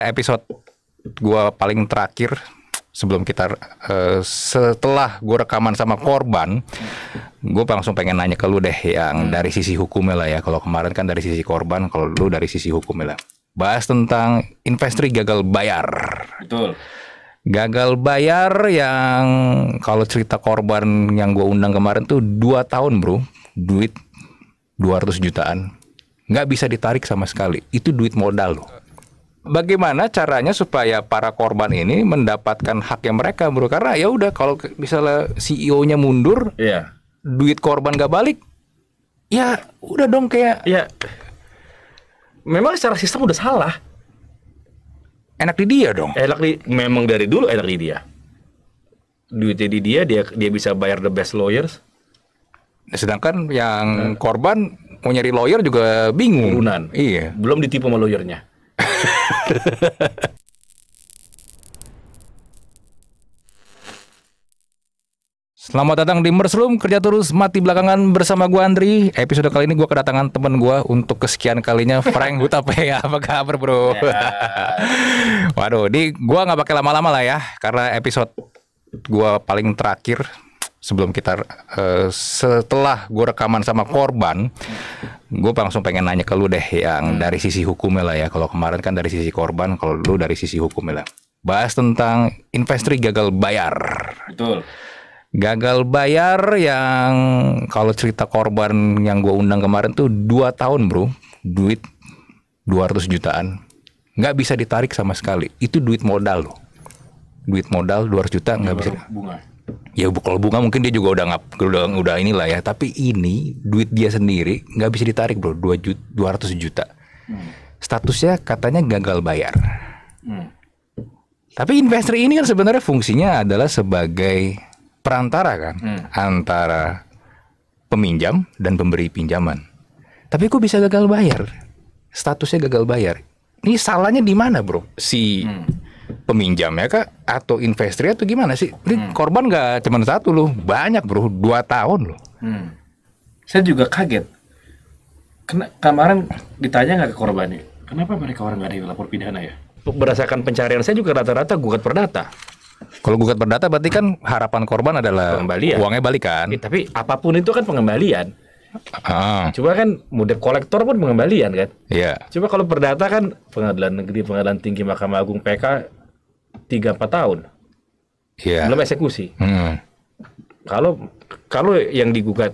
episode gue paling terakhir sebelum kita uh, setelah gue rekaman sama korban, gue langsung pengen nanya ke lu deh yang hmm. dari sisi hukumnya lah ya. Kalau kemarin kan dari sisi korban, kalau lu dari sisi hukumnya lah. Bahas tentang investri gagal bayar. Betul. Gagal bayar yang kalau cerita korban yang gue undang kemarin tuh dua tahun bro, duit 200 jutaan nggak bisa ditarik sama sekali. Itu duit modal loh bagaimana caranya supaya para korban ini mendapatkan hak yang mereka bro karena ya udah kalau misalnya CEO-nya mundur yeah. duit korban gak balik ya udah dong kayak ya yeah. memang secara sistem udah salah enak di dia dong enak di memang dari dulu enak di dia Duit jadi dia dia dia bisa bayar the best lawyers sedangkan yang korban mau nyari lawyer juga bingung Turunan. iya belum ditipu sama lawyernya Selamat datang di MerSlum kerja terus mati belakangan bersama gua Andri. Episode kali ini gua kedatangan temen gua untuk kesekian kalinya Frank Hutapea. Apa kabar, Bro? Yeah. Waduh, di gua nggak pakai lama-lama lah ya karena episode gua paling terakhir sebelum kita uh, setelah gue rekaman sama korban gue langsung pengen nanya ke lu deh yang hmm. dari sisi hukumnya lah ya kalau kemarin kan dari sisi korban kalau lu dari sisi hukumnya lah bahas tentang investri gagal bayar betul gagal bayar yang kalau cerita korban yang gue undang kemarin tuh dua tahun bro duit 200 jutaan nggak bisa ditarik sama sekali itu duit modal loh duit modal 200 juta nggak bisa bunga ya kalau bunga mungkin dia juga udah ngap udah udah inilah ya tapi ini duit dia sendiri nggak bisa ditarik bro dua juta dua ratus juta hmm. statusnya katanya gagal bayar hmm. tapi investor ini kan sebenarnya fungsinya adalah sebagai perantara kan hmm. antara peminjam dan pemberi pinjaman tapi kok bisa gagal bayar statusnya gagal bayar ini salahnya di mana bro si hmm peminjamnya kak atau investor atau gimana sih? Ini hmm. korban nggak cuma satu loh, banyak bro, dua tahun loh. Hmm. Saya juga kaget. Kena, kemarin ditanya nggak ke korbannya, kenapa mereka orang nggak ada lapor pidana ya? Berdasarkan pencarian saya juga rata-rata gugat perdata. Kalau gugat perdata berarti kan harapan korban adalah pengembalian. uangnya balikan kan? Ya, tapi apapun itu kan pengembalian. Ah. Coba kan mudah kolektor pun pengembalian kan? Iya. Yeah. Coba kalau perdata kan pengadilan negeri, pengadilan tinggi, Mahkamah Agung, PK tiga empat tahun. Yeah. Belum eksekusi. Hmm. Kalau kalau yang digugat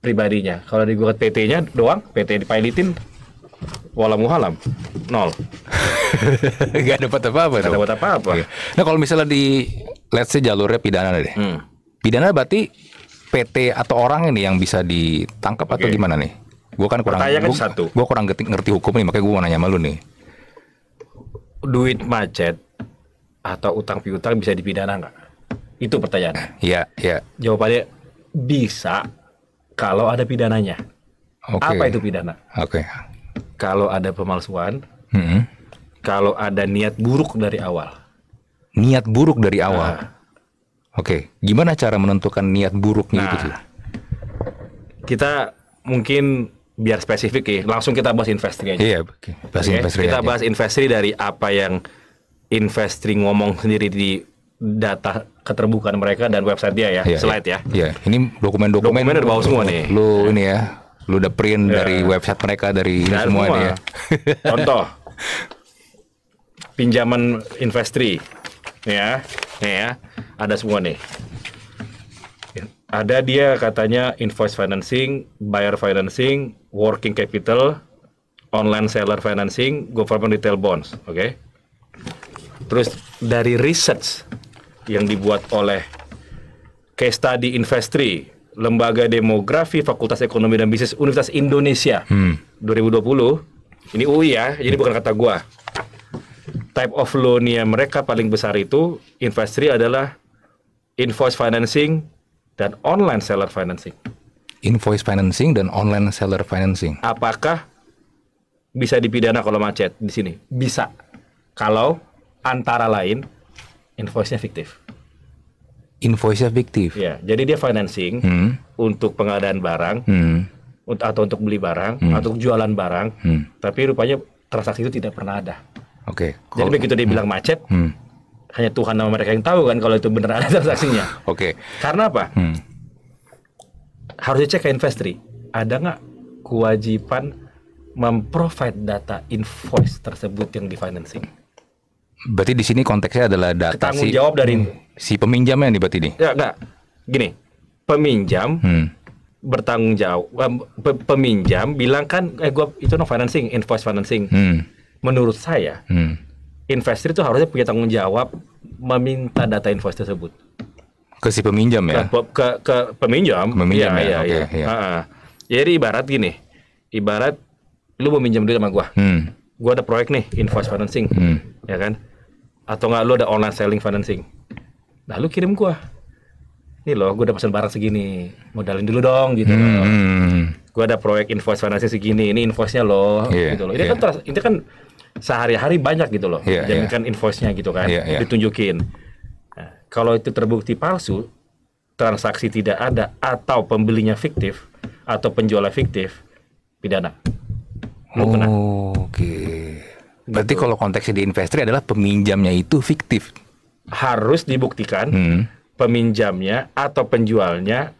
pribadinya, kalau digugat PT-nya doang, PT dipailitin walau muhalam nol nggak dapat apa-apa nggak dapat apa-apa iya. nah kalau misalnya di let's say jalurnya pidana deh hmm. pidana berarti PT atau orang ini yang bisa ditangkap okay. atau gimana nih gue kan kurang gua, satu gue kurang ngerti, ngerti hukum nih makanya gue mau nanya sama lu nih duit macet atau utang piutang bisa dipidana nggak? Itu pertanyaan. Iya, iya. Jawabannya bisa kalau ada pidananya. Okay. Apa itu pidana? Oke. Okay. Kalau ada pemalsuan, mm -hmm. kalau ada niat buruk dari awal. Niat buruk dari nah. awal. Nah, Oke, okay. gimana cara menentukan niat buruknya nah, itu? Kita mungkin biar spesifik ya, langsung kita bahas investri aja. Iya, okay. bahas okay. investri. Kita aja. bahas investri dari apa yang Investri ngomong sendiri di data keterbukaan mereka dan website dia ya, yeah, iya. slide yeah. ya. yeah. ini dokumen-dokumen. Dokumen udah bawa semua nih. Lu ini ya, lu udah print yeah. dari website mereka dari ini semua, semua ya. Contoh, pinjaman investri, ya, nih ya, ada semua nih. Ada dia katanya invoice financing, buyer financing, working capital, online seller financing, government retail bonds, oke? Okay? Terus dari research yang dibuat oleh case study Investri, Lembaga Demografi Fakultas Ekonomi dan Bisnis Universitas Indonesia hmm. 2020. Ini UI ya, jadi bukan kata gua. Type of loan yang mereka paling besar itu Investri adalah invoice financing dan online seller financing. Invoice financing dan online seller financing. Apakah bisa dipidana kalau macet di sini? Bisa. Kalau antara lain invoice-nya fiktif. Invoice-nya fiktif. Ya, jadi dia financing hmm. untuk pengadaan barang hmm. atau untuk beli barang hmm. atau jualan barang, hmm. tapi rupanya transaksi itu tidak pernah ada. Oke. Okay. Jadi begitu dia hmm. bilang macet, hmm. hanya Tuhan nama mereka yang tahu kan kalau itu benar ada transaksinya. Oke. okay. Karena apa? Hmm. Harus dicek ke investri, ada nggak kewajiban memprovide data invoice tersebut yang di financing? Berarti di sini konteksnya adalah data si, dari hmm, si peminjamnya nih berarti nih. Ya enggak. Gini, peminjam hmm. bertanggung jawab peminjam bilang kan eh gua itu no financing, invoice financing. Hmm. Menurut saya, hmm. investor itu harusnya punya tanggung jawab meminta data invoice tersebut. Ke si peminjam ya. Ke ke, ke peminjam. Peminjam ya. ya, ya, okay, ya. ya. -ha. jadi ibarat gini, ibarat lu mau minjam duit sama gua. Hmm. Gua ada proyek nih, invoice financing. Hmm. Ya kan? atau nggak lu ada online selling financing nah lu kirim gua ini loh gua udah pesan barang segini modalin dulu dong gitu hmm. loh hmm. ada proyek invoice financing segini ini invoice-nya loh yeah, gitu loh ini yeah. kan terus, ini kan sehari-hari banyak gitu loh yeah, jadi yeah. invoice-nya gitu kan yeah, yeah. ditunjukin nah, kalau itu terbukti palsu transaksi tidak ada atau pembelinya fiktif atau penjualnya fiktif pidana lu oh, oke okay. Berarti gitu. kalau konteksnya di investor adalah peminjamnya itu fiktif. Harus dibuktikan hmm. peminjamnya atau penjualnya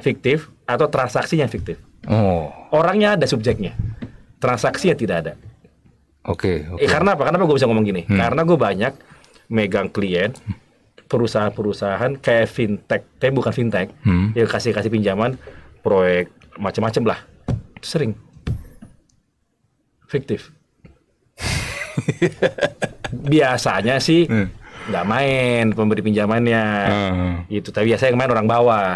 fiktif atau transaksinya fiktif. Oh. Orangnya ada subjeknya. Transaksinya tidak ada. Oke. Okay, okay. Eh, karena apa? Kenapa gue bisa ngomong gini? Hmm. Karena gue banyak megang klien perusahaan-perusahaan kayak fintech, tapi bukan fintech, hmm. yang kasih-kasih pinjaman proyek macam-macam lah. Sering. Fiktif biasanya sih hmm. nggak hmm. main pemberi pinjamannya. Hmm. Ah. Itu tapi biasanya yang main orang bawah.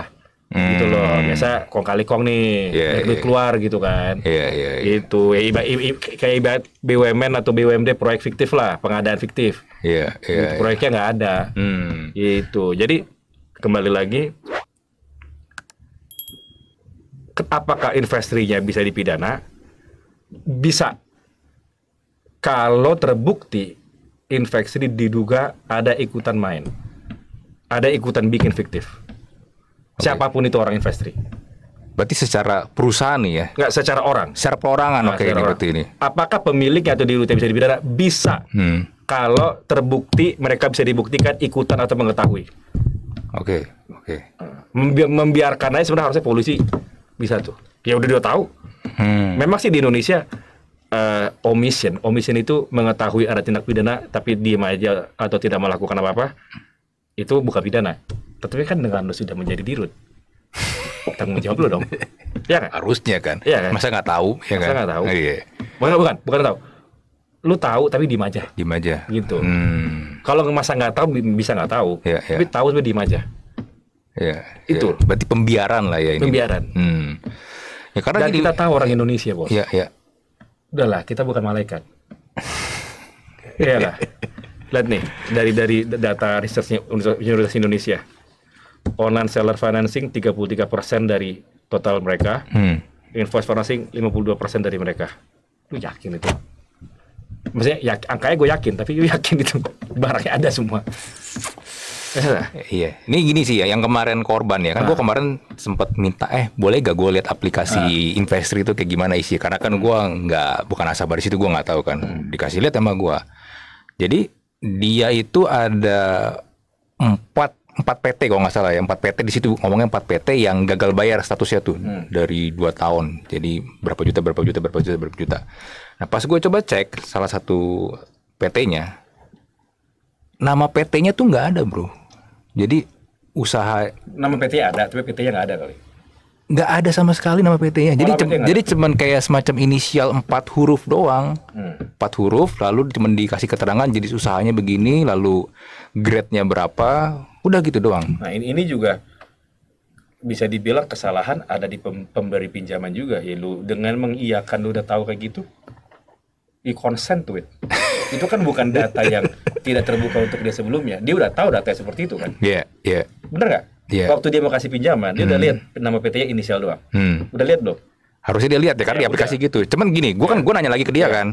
Hmm. gitu loh hmm. biasa kong kali kong nih yeah, yeah. Iya. keluar gitu kan yeah, yeah, yeah. itu ya kayak ibarat BUMN atau BUMD proyek fiktif lah pengadaan fiktif yeah, yeah, gitu, iya. proyeknya nggak yeah. ada hmm. itu jadi kembali lagi apakah investrinya bisa dipidana bisa kalau terbukti infeksi diduga ada ikutan main, ada ikutan bikin fiktif. Okay. Siapapun itu orang investri. Berarti secara perusahaan nih ya? Enggak, secara orang. Secara perorangan, nah, oke okay, ini orang. berarti ini. Apakah pemiliknya atau dirutnya bisa dipidana? Bisa. Hmm. Kalau terbukti, mereka bisa dibuktikan ikutan atau mengetahui. Oke, okay, oke. Okay. Membi membiarkan aja sebenarnya harusnya polisi bisa tuh. Ya udah dia tahu. Hmm. Memang sih di Indonesia uh, omission. Omission itu mengetahui ada tindak pidana tapi diam aja atau tidak melakukan apa-apa itu bukan pidana. Tetapi kan dengan lo sudah menjadi dirut tanggung jawab lo dong. ya kan? Harusnya kan. Ya kan? Masa nggak tahu? Ya Masa kan? nggak kan? tahu. Iya. Bukan bukan bukan tahu. Lu tahu tapi diem aja. Diem aja. Gitu. Hmm. Kalau masa nggak tahu bisa nggak tahu. Ya, ya. Tapi tahu tapi diem aja. Ya, itu. Ya. Berarti pembiaran lah ya ini. Pembiaran. Hmm. Ya, karena Dan gini, kita tahu orang Indonesia bos. Ya, ya udahlah kita bukan malaikat. ya lah. Lihat nih dari dari data risetnya Universitas Indonesia. Online seller financing 33% dari total mereka. Hmm. Invoice financing 52% dari mereka. Lu yakin itu? Maksudnya ya, angkanya gue yakin, tapi gue yakin itu barangnya ada semua. iya. Ini gini sih ya, yang kemarin korban ya. Kan gue ah. kemarin sempat minta, eh boleh gak gue lihat aplikasi nah. investor itu kayak gimana isi? Karena kan gue hmm. nggak bukan asal di situ, gue nggak tahu kan. Hmm. Dikasih lihat sama gue. Jadi dia itu ada empat empat PT kalau nggak salah ya empat PT di situ ngomongnya empat PT yang gagal bayar statusnya tuh hmm. dari dua tahun jadi berapa juta berapa juta berapa juta berapa juta nah pas gue coba cek salah satu PT-nya nama PT-nya tuh nggak ada bro jadi usaha nama PT ada, tapi PT-nya nggak ada kali. Nggak ada sama sekali nama PT-nya. Jadi cem, jadi cuman kayak semacam inisial empat huruf doang. Hmm. Empat huruf, lalu cuman dikasih keterangan jadi usahanya begini, lalu grade-nya berapa, udah gitu doang. Nah ini, ini juga bisa dibilang kesalahan ada di pemberi pinjaman juga ya lu dengan mengiyakan lu udah tahu kayak gitu you consent to it. itu kan bukan data yang tidak terbuka untuk dia sebelumnya. Dia udah tahu data seperti itu kan. Iya, yeah, iya. Yeah. Bener nggak? Yeah. Waktu dia mau kasih pinjaman, dia udah hmm. lihat nama PT-nya inisial doang. Hmm. Udah lihat dong Harusnya dia lihat ya kan ya, di aplikasi udah. gitu. Cuman gini, gue kan iya. gua nanya lagi ke dia iya. kan.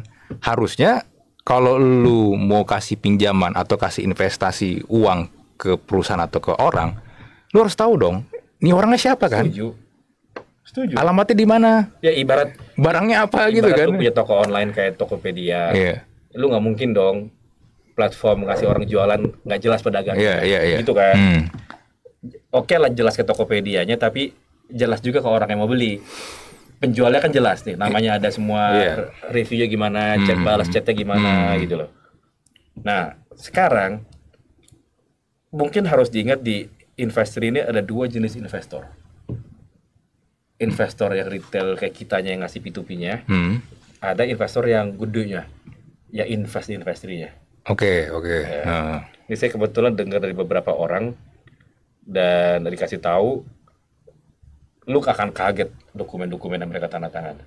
Harusnya kalau lu mau kasih pinjaman atau kasih investasi uang ke perusahaan atau ke orang, lu harus tahu dong, ini orangnya siapa kan? Setuju. Setuju. Alamatnya di mana? Ya ibarat barangnya apa ibarat gitu kan. Lu punya toko online kayak Tokopedia. Iya. Yeah. Lu nggak mungkin dong platform ngasih orang jualan nggak jelas pedagang. Iya, kan? iya, iya. Gitu kan. Hmm. Oke okay lah jelas ke Tokopedia-nya tapi jelas juga ke orang yang mau beli. Penjualnya kan jelas nih, namanya ada semua yeah. reviewnya gimana, hmm. chat balas chatnya gimana hmm. gitu loh. Nah, sekarang mungkin harus diingat di investor ini ada dua jenis investor investor yang retail kayak kitanya yang ngasih P2P-nya, hmm. ada investor yang gedenya, ya invest di investrinya. Oke, okay, oke. Okay. Ya. Uh. Ini saya kebetulan dengar dari beberapa orang dan dikasih tahu, lu akan kaget dokumen-dokumen yang mereka tanda tangan.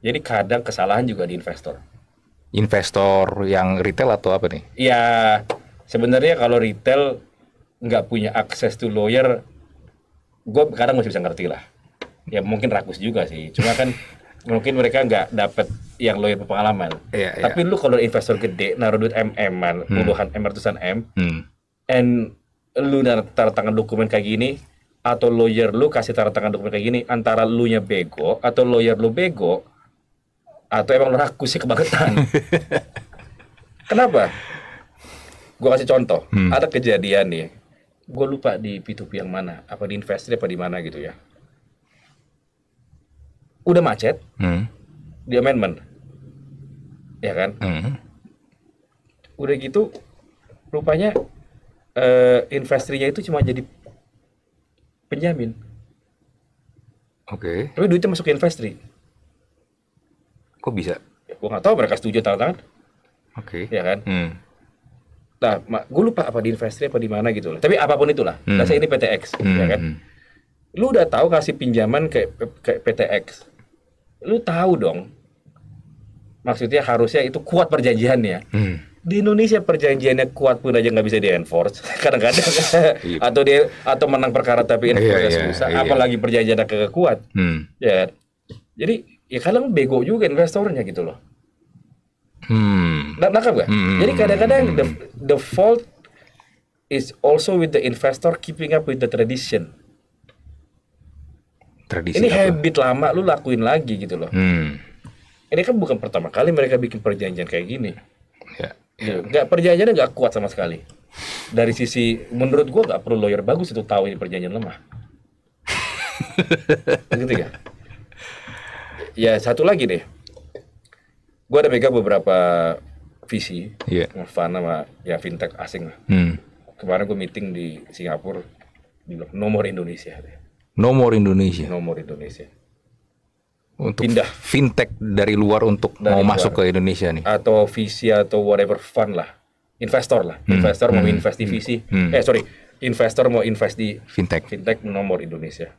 Jadi kadang kesalahan juga di investor. Investor yang retail atau apa nih? Iya, sebenarnya kalau retail nggak punya akses to lawyer, gue kadang masih bisa ngerti lah ya mungkin rakus juga sih cuma kan mungkin mereka nggak dapat yang lawyer pengalaman Yeah, yeah. Tapi lu kalau investor gede naruh duit MM-an, hmm. puluhan M, ratusan M, hmm. and lu tanda tangan dokumen kayak gini, atau lawyer lu kasih tanda tangan dokumen kayak gini, antara lu nya bego, atau lawyer lu bego, atau emang lu rakus sih kebangetan. Kenapa? Gua kasih contoh, hmm. ada kejadian nih, gue lupa di P2P yang mana, apa di investasi apa di mana gitu ya udah macet, hmm. di amendment, ya kan? Hmm. Udah gitu, rupanya uh, eh, investornya itu cuma jadi penjamin. Oke. Okay. Tapi duitnya masuk ke investri. Kok bisa? Ya, gue nggak tahu mereka setuju tangan tangan. Oke. Okay. Ya kan? Hmm. Nah, gue lupa apa di investri apa di mana gitu Tapi apapun itulah. Hmm. Nah, saya ini PTX, hmm. ya kan? Hmm. Lu udah tahu kasih pinjaman ke, ke PTX lu tahu dong maksudnya harusnya itu kuat perjanjiannya hmm. di Indonesia perjanjiannya kuat pun aja nggak bisa di enforce kadang-kadang iya. atau dia atau menang perkara tapi iya, enforce yeah, susah yeah, apalagi perjanjiannya perjanjian kagak kuat hmm. ya jadi ya kadang bego juga investornya gitu loh hmm. nakal gak? Hmm. jadi kadang-kadang the, the fault is also with the investor keeping up with the tradition tradisi ini apa? habit lama lu lakuin lagi gitu loh hmm. ini kan bukan pertama kali mereka bikin perjanjian kayak gini ya, ya. ya. nggak perjanjiannya nggak kuat sama sekali dari sisi menurut gua nggak perlu lawyer bagus itu tahu ini perjanjian lemah gitu ya ya satu lagi deh gua ada megang beberapa visi yeah. fana sama ya fintech asing lah hmm. kemarin gua meeting di Singapura di nomor Indonesia deh Nomor Indonesia. Nomor Indonesia. Untuk pindah fintech dari luar untuk dari mau luar. masuk ke Indonesia nih. Atau visi atau whatever fun lah. Investor lah. Hmm. Investor hmm. mau invest di visi. Hmm. Eh sorry, investor mau invest di fintech. Fintech nomor Indonesia.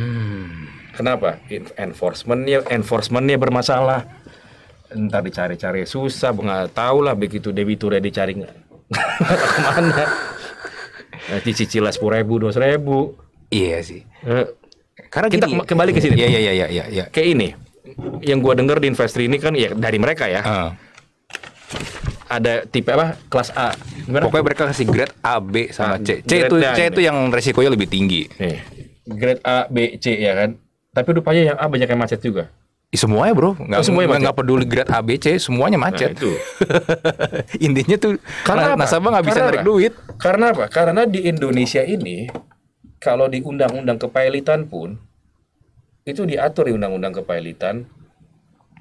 Hmm. Kenapa? Enforcementnya enforcementnya bermasalah. Entar dicari-cari susah, nggak tahu lah begitu debiturnya dicari nggak kemana. Nanti eh, dicicil sepuluh ribu, dua ribu. Iya sih. Eh, Karena kita gini, kembali ke sini. Iya, iya, iya, iya, iya. Kayak ini, yang gua dengar di investor ini kan ya dari mereka ya. Uh. Ada tipe apa? Kelas A. Gimana? Pokoknya mereka kasih grade A, B sama C. C itu C itu yang resikonya lebih tinggi. Nih, grade A, B, C ya kan. Tapi rupanya yang A banyak yang macet juga semuanya bro, nggak oh, semuanya nggak peduli grad ABC, semuanya nah, macet. Nah, Intinya tuh karena nasabah nggak bisa narik duit. Karena apa? Karena di Indonesia ini kalau di undang-undang kepailitan pun itu diatur di undang-undang kepailitan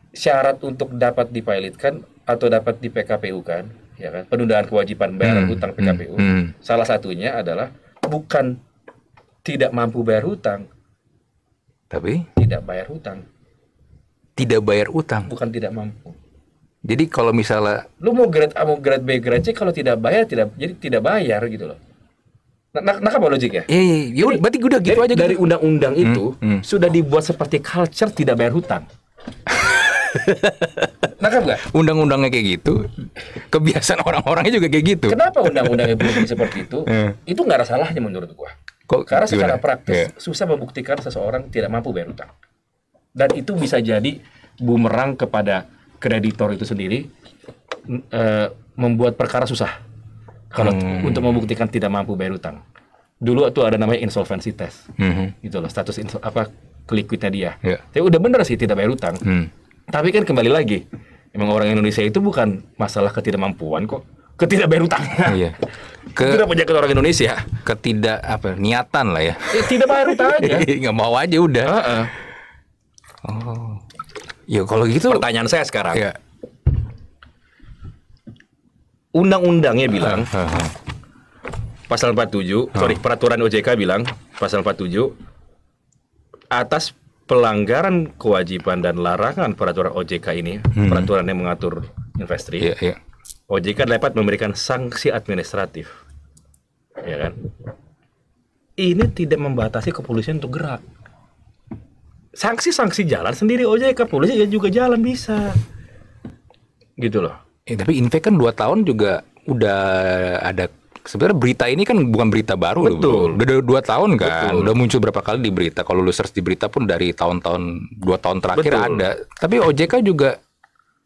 syarat untuk dapat dipailitkan atau dapat di PKPU kan, ya kan? Penundaan kewajiban bayar hmm, hutang PKPU. Hmm, hmm. Salah satunya adalah bukan tidak mampu bayar hutang, tapi tidak bayar hutang tidak bayar utang. Bukan tidak mampu. Jadi kalau misalnya lu mau grade A mau grade B grade C kalau tidak bayar tidak jadi tidak bayar gitu loh. Nah, nah, nah apa logik ya? Eh, iya, iya. Ya, berarti udah gitu dari, aja. Gitu. Dari undang-undang hmm, itu hmm. sudah dibuat seperti culture tidak bayar hutang. Nakap gak? Undang-undangnya kayak gitu. Kebiasaan orang-orangnya juga kayak gitu. Kenapa undang-undangnya belum seperti itu? Eh. itu nggak ada salahnya menurut gua. Kok, Karena secara gimana? praktis yeah. susah membuktikan seseorang tidak mampu bayar utang dan itu bisa jadi bumerang kepada kreditor itu sendiri e, membuat perkara susah kalau hmm. untuk membuktikan tidak mampu bayar utang dulu itu ada namanya insolvency test hmm. itu loh status insol, apa kelikuitnya dia yeah. tapi udah bener sih tidak bayar utang hmm. tapi kan kembali lagi emang orang Indonesia itu bukan masalah ketidakmampuan kok ketidakbayar utang. Iya. Ke, itu penyakit orang Indonesia. Ketidak apa niatan lah ya. ya tidak bayar utang aja. Nggak mau aja udah. Uh -uh. Oh. Ya kalau gitu pertanyaan saya sekarang. Ya. Undang-undangnya bilang uh, uh, uh. Pasal 47, uh. sorry peraturan OJK bilang pasal 47 atas pelanggaran kewajiban dan larangan peraturan OJK ini, hmm. peraturan yang mengatur investri. Yeah, yeah. OJK dapat memberikan sanksi administratif. Ya kan? Ini tidak membatasi kepolisian untuk gerak sanksi sanksi jalan sendiri ojek polisi ya juga jalan bisa gitu loh ya, tapi Inve kan dua tahun juga udah ada sebenarnya berita ini kan bukan berita baru betul loh. udah dua tahun kan betul. udah muncul berapa kali di berita kalau lu search di berita pun dari tahun-tahun dua tahun terakhir betul. ada tapi OJK juga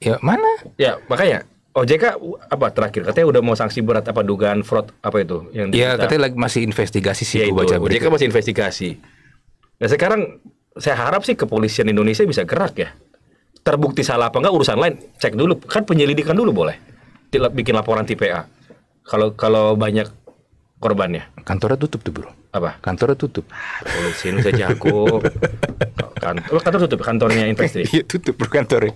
ya mana ya makanya OJK apa terakhir katanya udah mau sanksi berat apa dugaan fraud apa itu yang Iya katanya lagi masih investigasi sih ya itu, baca OJK masih investigasi. Nah sekarang saya harap sih kepolisian Indonesia bisa gerak ya. Terbukti salah apa enggak urusan lain, cek dulu. Kan penyelidikan dulu boleh. Bikin laporan TPA. Kalau kalau banyak korbannya. Kantornya tutup tuh bro. Apa? Kantornya tutup. Ah, polisi saya jago. kantor, oh, kantor tutup, kantornya investasi. Iya tutup bro kantornya.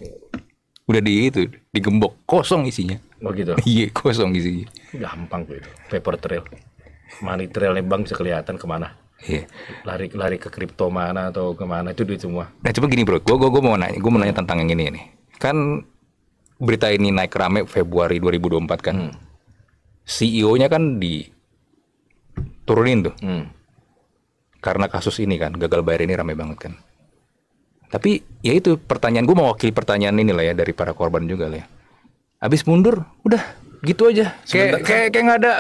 Udah di itu, digembok, kosong isinya. Oh gitu? Iya kosong isinya. Gampang tuh itu, paper trail. Money trailnya bang bisa kelihatan kemana. Iya. Lari lari ke kripto mana atau kemana itu duit semua. Nah coba gini bro, gue gue mau nanya, gue mau nanya tentang yang ini nih. Kan berita ini naik rame Februari 2024 kan. Hmm. CEO-nya kan di turunin tuh. Hmm. Karena kasus ini kan, gagal bayar ini rame banget kan. Tapi ya itu pertanyaan gue mewakili pertanyaan ini lah ya dari para korban juga lah ya. Abis mundur, udah gitu aja. Kayak kayak kayak nggak ada,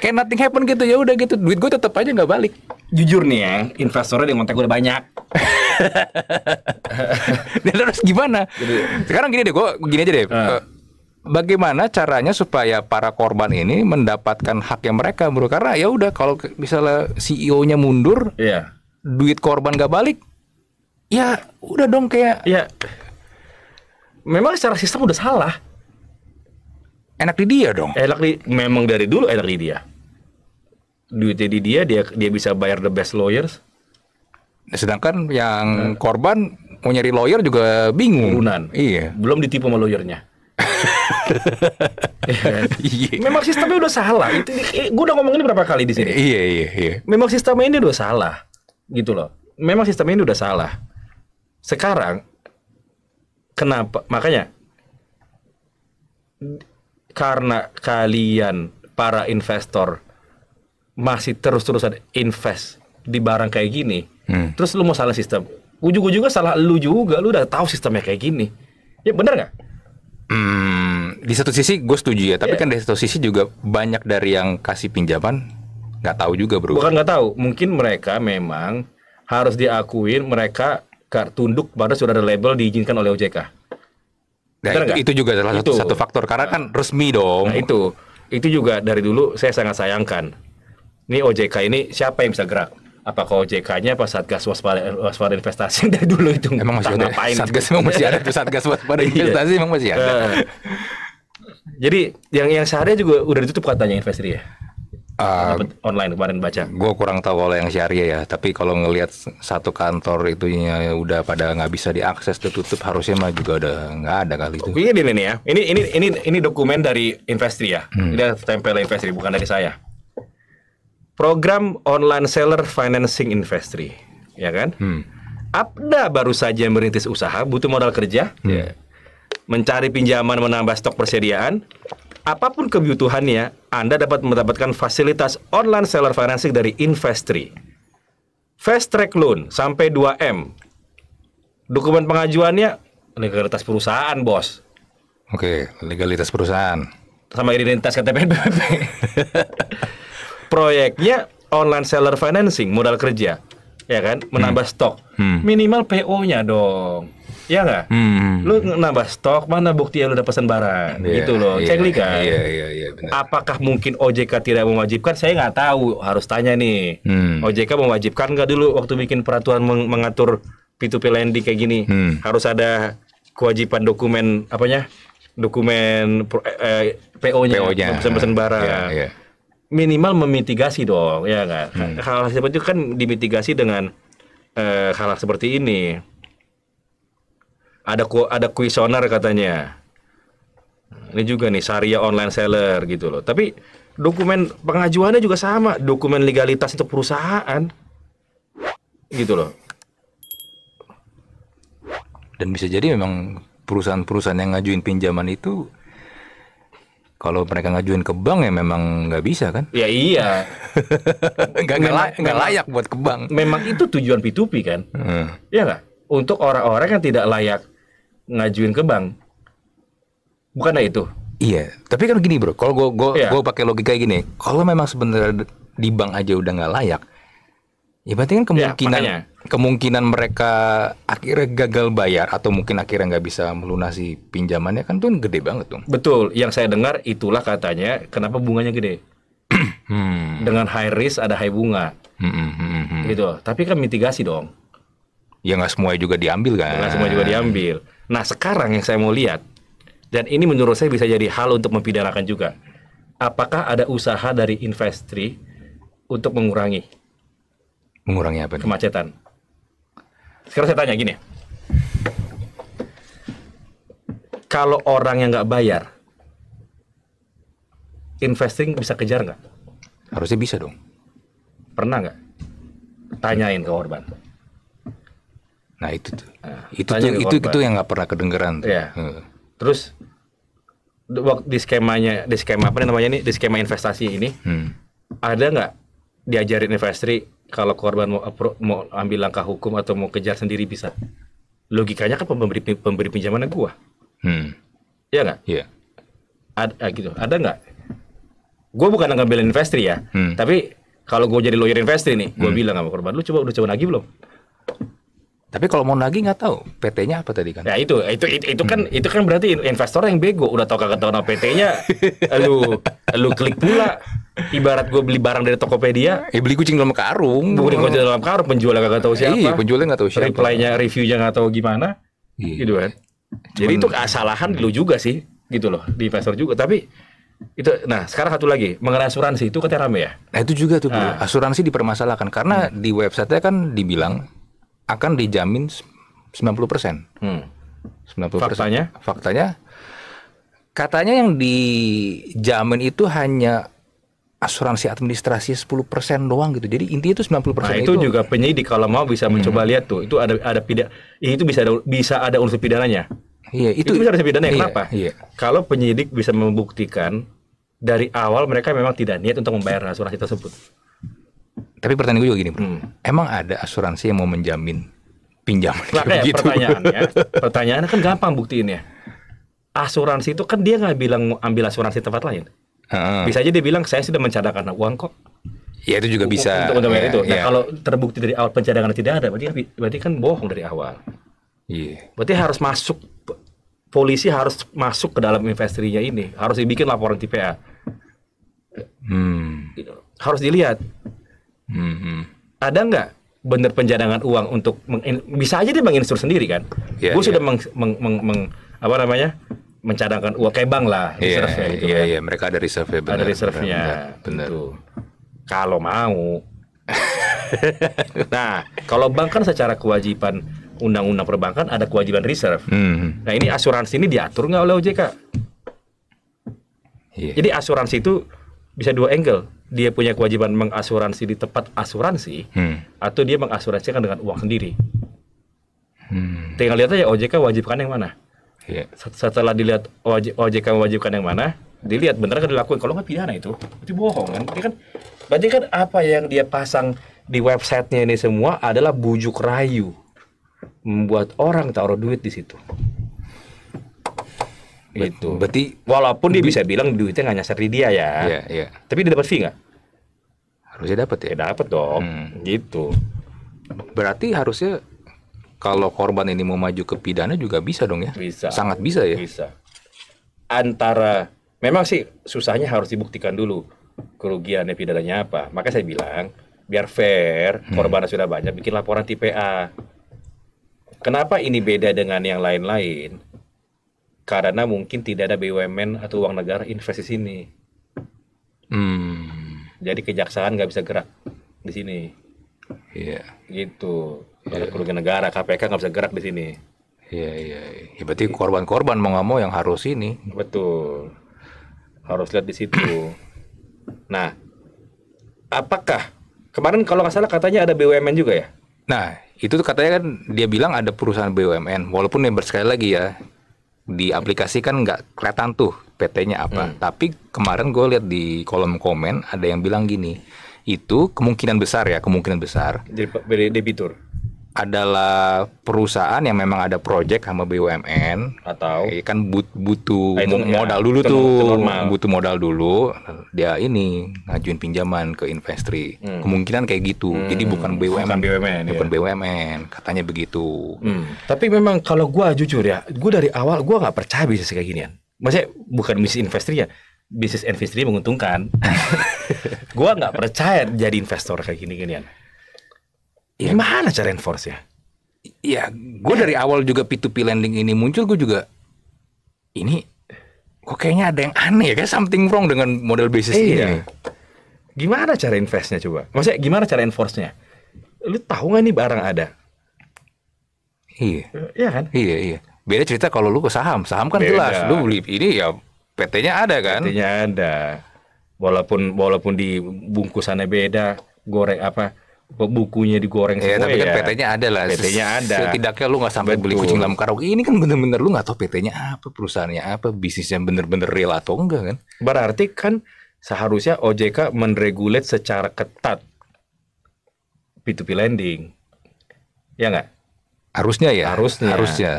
kayak nothing happen gitu ya udah gitu. Duit gue tetap aja nggak balik jujur nih ya, investornya yang kontak udah banyak. Dan terus gimana? Sekarang gini deh, gue gini aja deh. Uh. Bagaimana caranya supaya para korban ini mendapatkan haknya mereka, bro? Karena ya udah kalau misalnya CEO-nya mundur, yeah. duit korban gak balik, ya udah dong kayak. Yeah. Memang secara sistem udah salah. Enak di dia dong. Enak di, memang dari dulu enak di dia duitnya di dia dia dia bisa bayar the best lawyers sedangkan yang hmm. korban mau nyari lawyer juga bingung Turunan. iya belum ditipu sama lawyernya iya kan? iya. Memang sistemnya udah salah. Itu, eh, gue udah ngomong ini berapa kali di sini. Iya iya iya. Memang sistemnya ini udah salah, gitu loh. Memang sistemnya ini udah salah. Sekarang kenapa? Makanya karena kalian para investor masih terus-terusan invest di barang kayak gini, hmm. terus lu mau salah sistem. Ujung-ujungnya salah lu juga, lu udah tahu sistemnya kayak gini. Ya bener nggak? Hmm, di satu sisi gue setuju ya, tapi yeah. kan di satu sisi juga banyak dari yang kasih pinjaman nggak tahu juga bro. Bukan nggak tahu, mungkin mereka memang harus diakuin mereka tunduk pada sudah ada label diizinkan oleh OJK. Nah, itu, itu juga salah satu, itu. satu faktor karena kan nah. kan resmi dong. Nah, itu itu juga dari dulu saya sangat sayangkan ini OJK ini siapa yang bisa gerak? Apakah OJK-nya apa Satgas Waspada, Waspada Investasi dari dulu itu? Emang masih ada. Ngapain. Satgas emang masih ada tuh Satgas Waspada Investasi iya. emang masih ada. Eh. Jadi yang yang syariah juga udah ditutup katanya investor ya. Uh, online kemarin baca. Gue kurang tahu kalau yang syariah ya, tapi kalau ngelihat satu kantor itunya udah pada nggak bisa diakses tertutup harusnya mah juga udah nggak ada kali itu. Ini ini ya, ini ini ini ini dokumen dari Investri ya, hmm. ini tempel Investri bukan dari saya program online seller financing investry, ya kan? Hmm. Abda baru saja merintis usaha, butuh modal kerja, hmm. Ya. mencari pinjaman, menambah stok persediaan. Apapun kebutuhannya, Anda dapat mendapatkan fasilitas online seller financing dari Investri. Fast track loan sampai 2M. Dokumen pengajuannya legalitas perusahaan, Bos. Oke, legalitas perusahaan. Sama identitas KTP BPP. proyeknya online seller financing modal kerja ya kan menambah hmm. stok hmm. minimal PO-nya dong ya nggak hmm. hmm lu hmm. nambah stok mana bukti yang lu udah pesan barang yeah, gitu loh yeah, cek kan yeah, yeah, yeah, apakah mungkin OJK tidak mewajibkan saya nggak tahu harus tanya nih hmm. OJK mewajibkan nggak dulu waktu bikin peraturan meng mengatur P2P lending kayak gini hmm. harus ada kewajiban dokumen apanya dokumen eh, eh PO-nya, PO-nya. pesan-pesan barang yeah, yeah minimal memitigasi dong ya kan hmm. hal, hal seperti itu kan dimitigasi dengan eh, hal, hal seperti ini ada ku, ada kuisoner katanya ini juga nih syariah online seller gitu loh tapi dokumen pengajuannya juga sama dokumen legalitas itu perusahaan gitu loh dan bisa jadi memang perusahaan-perusahaan yang ngajuin pinjaman itu kalau mereka ngajuin ke bank ya memang nggak bisa kan? Ya iya. nggak nggak gak layak buat ke bank. Memang itu tujuan P2P kan? Hmm. Iya nggak? Untuk orang-orang yang tidak layak ngajuin ke bank, bukannya itu? Iya. Tapi kan gini bro, kalau gue gue yeah. gue pakai logika gini, kalau memang sebenarnya di bank aja udah nggak layak, Ya berarti kan ya, kemungkinan ya, kemungkinan mereka akhirnya gagal bayar atau mungkin akhirnya nggak bisa melunasi pinjamannya kan tuh gede banget tuh. Betul, yang saya dengar itulah katanya kenapa bunganya gede. hmm. Dengan high risk ada high bunga. Hmm, hmm, hmm, hmm. hmm. Gitu. Tapi kan mitigasi dong. Ya nggak semua juga diambil kan. Nggak semua juga diambil. Nah sekarang yang saya mau lihat dan ini menurut saya bisa jadi hal untuk mempidanakan juga. Apakah ada usaha dari investri untuk mengurangi? Mengurangi apa? Kemacetan. Sekarang saya tanya gini. Kalau orang yang nggak bayar, investing bisa kejar nggak? Harusnya bisa dong. Pernah nggak? Tanyain ke korban. Nah itu tuh. Nah, itu tuh, itu, itu yang nggak pernah kedengeran. Tuh. Ya. Hmm. Terus waktu di skemanya, di skema apa namanya ini, di skema investasi ini, hmm. ada nggak diajarin investasi kalau korban mau apro- mau ambil langkah hukum atau mau kejar sendiri bisa. Logikanya kan pemberi pemberi pinjaman gua. Hmm. Iya nggak? Iya. Yeah. Ada gitu. Ada nggak? Gue bukan ngambil investri ya, hmm. tapi kalau gue jadi lawyer investri nih, gue hmm. bilang sama korban, lu coba udah coba lagi belum? Tapi kalau mau nagih nggak tahu PT-nya apa tadi kan? Ya itu itu itu, itu kan itu kan berarti investor yang bego udah tahu kagak tahu nama PT-nya. lu lu klik pula. Ibarat gue beli barang dari Tokopedia, ya beli kucing dalam karung. Beli kucing dalam karung, penjualnya kagak tahu eh, siapa. Iya, penjualnya nggak tahu siapa. Reply-nya, review-nya nggak tahu gimana. Iya. Gitu kan. Cuman, Jadi itu kesalahan lu juga sih, gitu loh, di investor juga. Tapi itu nah sekarang satu lagi mengenai asuransi itu katanya rame ya nah itu juga tuh nah. asuransi dipermasalahkan karena hmm. di websitenya kan dibilang akan dijamin 90 persen. Hmm. Faktanya? Faktanya, katanya yang dijamin itu hanya asuransi administrasi 10% doang gitu. Jadi intinya itu 90% nah, itu, itu juga penyidik kalau mau bisa hmm. mencoba mhm. lihat tuh. Itu ada ada pidak. itu bisa ada bisa ada unsur pidananya. Iya, itu, itu bisa ada pidana iya, kenapa? Iya. Kalau penyidik bisa membuktikan dari awal mereka memang tidak niat untuk membayar asuransi tersebut. Tapi pertanyaan gue juga gini, bro. Hmm. Emang ada asuransi yang mau menjamin pinjaman Makanya gitu? pertanyaannya, pertanyaannya kan gampang buktiin ya. Asuransi itu kan dia nggak bilang ambil asuransi tempat lain. Hmm. Bisa aja dia bilang saya sudah mencadangkan uang kok. Ya itu juga bisa. Untuk, untuk ya, itu. Nah, ya. kalau terbukti dari awal pencadangan tidak ada, berarti berarti kan bohong dari awal. Iya. Yeah. Berarti harus masuk polisi harus masuk ke dalam investrinya ini, harus dibikin laporan TPA. Hmm. Gitu. Harus dilihat Hmm. Ada nggak bener pencadangan uang untuk bisa aja dia menginsur sendiri kan? Yeah, gue yeah. sudah meng, meng, meng, meng apa namanya mencadangkan uang kayak bank lah, yeah, reserve ya, gitu yeah, Iya kan. yeah, mereka ada reserve ya Ada reserve-nya. Benar. Kalau mau. nah, kalau bank kan secara kewajiban undang-undang perbankan ada kewajiban reserve. Hmm. Nah ini asuransi ini diatur nggak oleh OJK? Yeah. Jadi asuransi itu bisa dua angle dia punya kewajiban mengasuransi di tempat asuransi hmm. atau dia mengasuransikan dengan uang sendiri. Hmm. Tinggal lihat aja OJK wajibkan yang mana. Yeah. Iya. Setelah dilihat OJK wajibkan yang mana, dilihat benar kan dilakukan. Kalau nggak pidana itu, itu bohong kan. Dia kan berarti kan apa yang dia pasang di websitenya ini semua adalah bujuk rayu membuat orang taruh duit di situ. Gitu. Berarti walaupun dia bisa bilang duitnya nggak nyasar di dia ya. Iya, iya. Tapi dia dapat fee nggak? Harusnya dapat ya. ya dapat dong. Hmm. Gitu. Berarti harusnya kalau korban ini mau maju ke pidana juga bisa dong ya? Bisa. Sangat bisa ya? Bisa. Antara memang sih susahnya harus dibuktikan dulu kerugiannya pidananya apa. Maka saya bilang biar fair, korban hmm. sudah banyak bikin laporan tpa. Kenapa ini beda dengan yang lain-lain? karena mungkin tidak ada BUMN atau uang negara invest di sini. Hmm. Jadi kejaksaan nggak bisa gerak di sini. Iya. Yeah. Gitu. Ada iya. yeah. kerugian negara, KPK nggak bisa gerak di sini. Iya, iya, iya. Ya berarti korban-korban mau nggak mau yang harus ini. Betul. Harus lihat di situ. nah, apakah kemarin kalau nggak salah katanya ada BUMN juga ya? Nah, itu katanya kan dia bilang ada perusahaan BUMN, walaupun yang sekali lagi ya, di aplikasi kan nggak kelihatan tuh PT-nya apa. Hmm. Tapi kemarin gue lihat di kolom komen ada yang bilang gini, itu kemungkinan besar ya, kemungkinan besar. Jadi debitur adalah perusahaan yang memang ada project sama BUMN atau ya kan but, butuh ah, itu, ya, modal ya, dulu itu, tuh normal. butuh modal dulu dia ini ngajuin pinjaman ke investri hmm. kemungkinan kayak gitu hmm. jadi bukan BUMN bukan BUMN iya. bukan ya. BUMN katanya begitu hmm. tapi memang kalau gua jujur ya gua dari awal gua nggak percaya bisnis kayak ginian maksudnya bukan bisnis investri ya bisnis investri menguntungkan gua nggak percaya jadi investor kayak gini ginian ya, gimana cara enforce ya? Ya, gue dari awal juga P2P lending ini muncul, gue juga ini kok kayaknya ada yang aneh ya, kayak something wrong dengan model bisnis eh, ini. Iya. Gimana cara investnya coba? Maksudnya gimana cara enforce-nya? Lu tahu gak nih barang ada? Iya. Iya kan? Iya, iya. Beda cerita kalau lu ke saham. Saham kan Beda. jelas, lu beli ini ya PT-nya ada kan? PT-nya ada. Walaupun walaupun di bungkusannya beda, goreng apa bukunya digoreng ya, semua tapi kan ya. kan PT-nya ada lah. PT-nya ada. Setidaknya lu nggak sampai Betul. beli kucing dalam karung Ini kan bener-bener lu nggak tahu PT-nya apa, perusahaannya apa, bisnisnya bener-bener real atau enggak kan? Berarti kan seharusnya OJK menregulate secara ketat P2P lending. Ya nggak? Harusnya ya. Harusnya. Harusnya.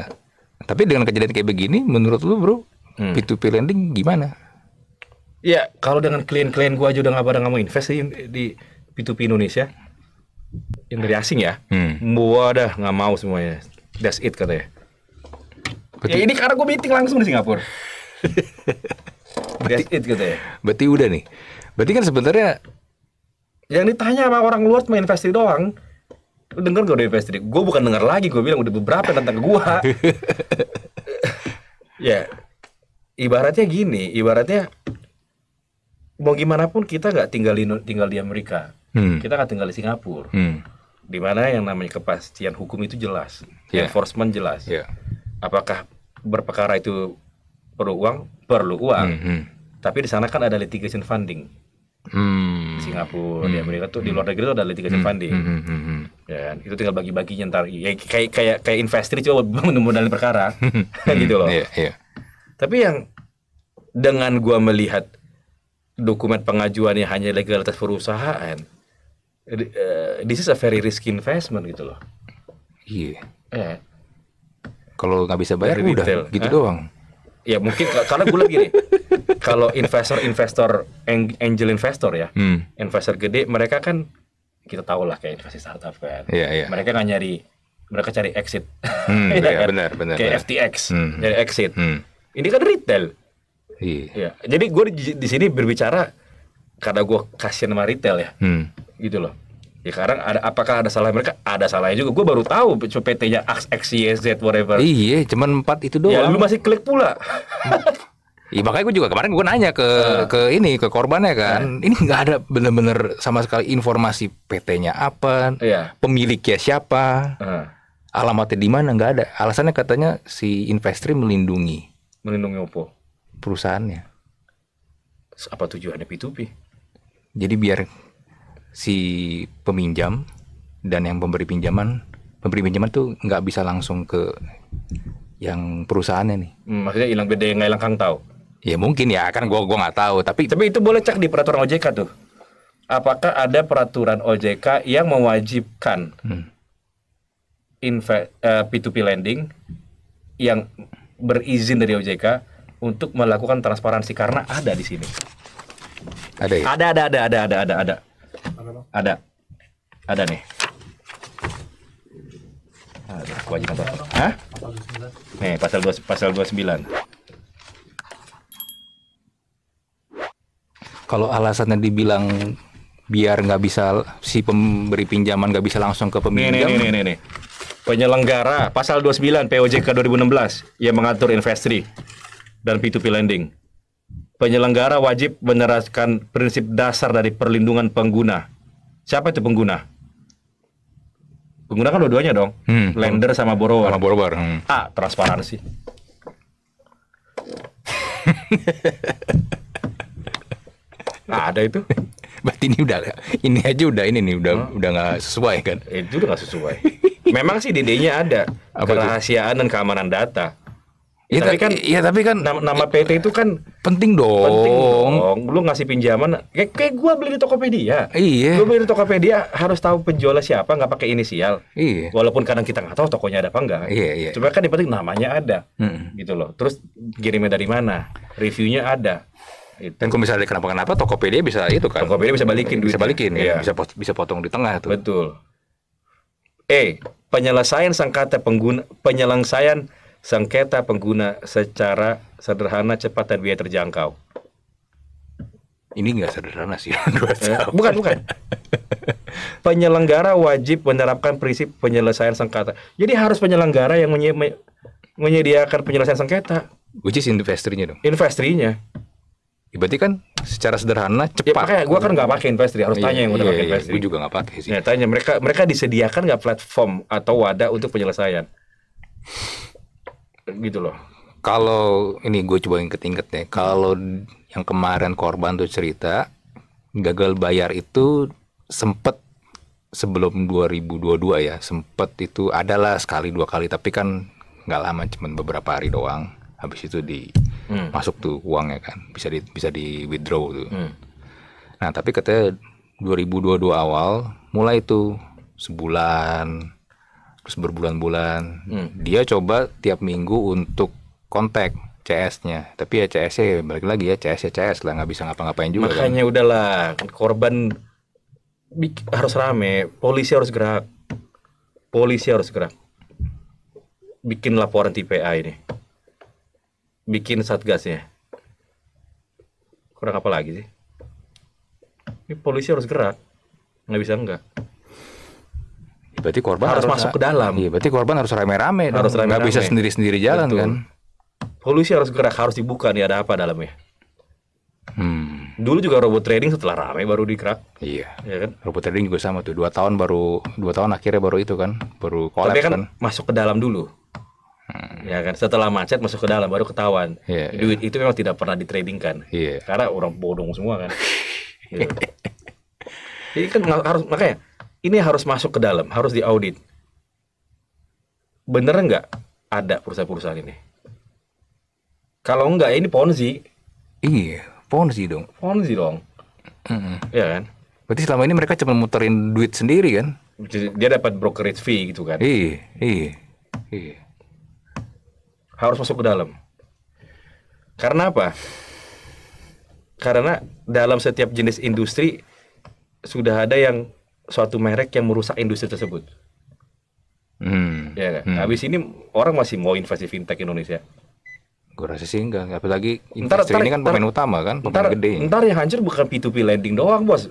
Tapi dengan kejadian kayak begini, menurut lu bro, hmm. P2P lending gimana? Ya, kalau dengan klien-klien gua aja udah nggak pada nggak mau invest di, di P2P Indonesia, yang dari asing ya hmm. gua dah nggak mau semuanya that's it katanya ya, Berarti... ya ini karena gue meeting langsung di Singapura berarti, it katanya berarti udah nih berarti kan sebenarnya yang ditanya sama orang luar cuma investasi doang denger gak udah investasi gue bukan denger lagi gue bilang udah beberapa tentang gue ya ibaratnya gini ibaratnya mau gimana pun kita nggak tinggal di tinggal di Amerika hmm. kita nggak tinggal di Singapura hmm di mana yang namanya kepastian hukum itu jelas, yeah. enforcement jelas. Yeah. Apakah berperkara itu perlu uang? Perlu uang. Mm -hmm. Tapi di sana kan ada litigation funding. Hmm. Singapura, hmm. di Amerika tuh hmm. di luar negeri tuh ada litigation hmm. funding. Hmm. Hmm. hmm, hmm. Ya, kan? itu tinggal bagi bagi ntar ya, kayak kayak kayak investor coba menemukan perkara hmm. gitu loh. Yeah, yeah. Tapi yang dengan gua melihat dokumen pengajuan yang hanya legalitas perusahaan, uh, this is a very risky investment gitu loh. Iya. Yeah. Yeah. Kalau nggak bisa bayar udah detail. gitu eh? doang. Ya mungkin karena gue lagi nih. Kalau investor-investor angel investor ya, hmm. investor gede mereka kan kita tahu lah kayak investasi startup kan. Iya, yeah, iya. Yeah. Mereka nggak nyari mereka cari exit. Hmm, iya, ya, iya, kan? benar, benar. Kayak benar. FTX, hmm. exit. Hmm. Ini kan retail. Iya. Yeah. Jadi gue di, di sini berbicara karena gue kasihan sama retail ya hmm. gitu loh ya sekarang ada apakah ada salah mereka ada salahnya juga gue baru tahu PT-nya X X Y Z whatever iya cuman empat itu ya, doang ya lu masih klik pula Iya makanya gue juga kemarin gue nanya ke uh. ke ini ke korbannya kan, uh. ini nggak ada bener-bener sama sekali informasi PT-nya apa, yeah. pemiliknya siapa, uh. alamatnya di mana nggak ada. Alasannya katanya si investor melindungi. Melindungi apa? Perusahaannya. Apa tujuannya P2P? Jadi biar si peminjam dan yang pemberi pinjaman, pemberi pinjaman tuh nggak bisa langsung ke yang perusahaannya nih. Hmm, maksudnya hilang beda nggak hilang kang tahu? Ya mungkin ya, kan gua gua nggak tahu. Tapi tapi itu boleh cek di peraturan OJK tuh. Apakah ada peraturan OJK yang mewajibkan hmm. uh, eh, P2P lending yang berizin dari OJK untuk melakukan transparansi karena ada di sini. Ada ya? Ada ada ada ada ada ada ada. Ada. Ada nih. Ada kewajiban ada, Hah? Nih, pasal 2 pasal 29. Kalau alasannya dibilang biar nggak bisa si pemberi pinjaman nggak bisa langsung ke peminjam. Nih, nih, nih, nih, nih. Penyelenggara pasal 29 POJK 2016 yang mengatur investri dan P2P lending penyelenggara wajib meneraskan prinsip dasar dari perlindungan pengguna. Siapa itu pengguna? Pengguna kan dua-duanya dong, hmm. lender sama borrower. Sama borrower. Hmm. A, ah, transparansi. nah, ada itu. Berarti ini udah ini aja udah ini nih udah oh. udah nggak sesuai kan? Itu udah nggak sesuai. Memang sih DD-nya ada Apa kerahasiaan itu? dan keamanan data. Ya, iya, tapi kan, ya tapi kan nama, nama PT itu kan penting dong. Penting dong. Lu ngasih pinjaman kayak, kayak gua beli di Tokopedia. Iya. Lu beli di Tokopedia harus tahu penjualnya siapa, nggak pakai inisial. Iya. Walaupun kadang kita nggak tahu tokonya ada apa enggak. Iya, iya. Cuma kan yang penting namanya ada. Hmm. Gitu loh. Terus kirimnya dari mana? Reviewnya ada. Itu. Dan kalau misalnya kenapa-kenapa Tokopedia bisa itu kan. Tokopedia bisa balikin duit. Bisa balikin ya. Bisa pot bisa potong di tengah tuh. Betul. Eh, penyelesaian sengketa pengguna penyelesaian sengketa pengguna secara sederhana, cepat, dan biaya terjangkau. Ini nggak sederhana sih. Eh, bukan, bukan. penyelenggara wajib menerapkan prinsip penyelesaian sengketa. Jadi harus penyelenggara yang menyediakan penyelesaian sengketa. Which is investrinya dong. Investrinya. Ya, berarti kan secara sederhana ya, cepat. Ya, makanya gue kan nggak pakai investri, harus iya, tanya yang udah iya, pakai iya, investri. Gue juga nggak pakai sih. Ya, tanya mereka mereka disediakan nggak platform atau wadah untuk penyelesaian? gitu loh. Kalau ini gue coba inget-inget ya, kalau yang kemarin korban tuh cerita gagal bayar itu sempet sebelum 2022 ya sempet itu adalah sekali dua kali tapi kan nggak lama cuman beberapa hari doang habis itu di hmm. masuk tuh uangnya kan bisa di bisa di withdraw tuh hmm. nah tapi katanya 2022 awal mulai itu sebulan terus berbulan-bulan. Hmm. Dia coba tiap minggu untuk kontak CS-nya. Tapi ya CS-nya ya balik lagi ya CS ya CS lah nggak bisa ngapa-ngapain juga. Kan. Makanya kan. udahlah korban harus rame, polisi harus gerak, polisi harus gerak. Bikin laporan TPA ini, bikin satgasnya. Kurang apa lagi sih? Ini polisi harus gerak, nggak bisa enggak berarti korban harus, harus masuk ke dalam. Iya, berarti korban harus rame-rame. Harus rame-rame. bisa sendiri-sendiri jalan Betul. kan. Polisi harus gerak, harus dibuka nih ada apa dalamnya. Hmm. Dulu juga robot trading setelah rame baru dikerak. Iya. Ya kan? Robot trading juga sama tuh. Dua tahun baru, dua tahun akhirnya baru itu kan, baru kolaps Tapi kan, kan. masuk ke dalam dulu. Hmm. Ya kan, setelah macet masuk ke dalam baru ketahuan. Yeah, iya. Duit yeah. itu memang tidak pernah ditradingkan. Iya. Karena orang bodong semua kan. gitu. Jadi kan harus makanya ini harus masuk ke dalam, harus diaudit. Bener nggak ada perusahaan-perusahaan ini? Kalau nggak, ini ponzi. Iya, ponzi dong. Ponzi dong. Mm -hmm. Iya kan? Berarti selama ini mereka cuma muterin duit sendiri kan? Dia dapat brokerage fee gitu kan? Iya, iya, iya. Harus masuk ke dalam. Karena apa? Karena dalam setiap jenis industri sudah ada yang suatu merek yang merusak industri tersebut. Hmm. Ya kan? Hmm. Habis ini orang masih mau investasi fintech Indonesia. Gue rasa sih enggak, apalagi industri ntar, ini kan pemain utama kan, pemain ntar, gede. Ntar yang hancur bukan P2P lending doang, Bos.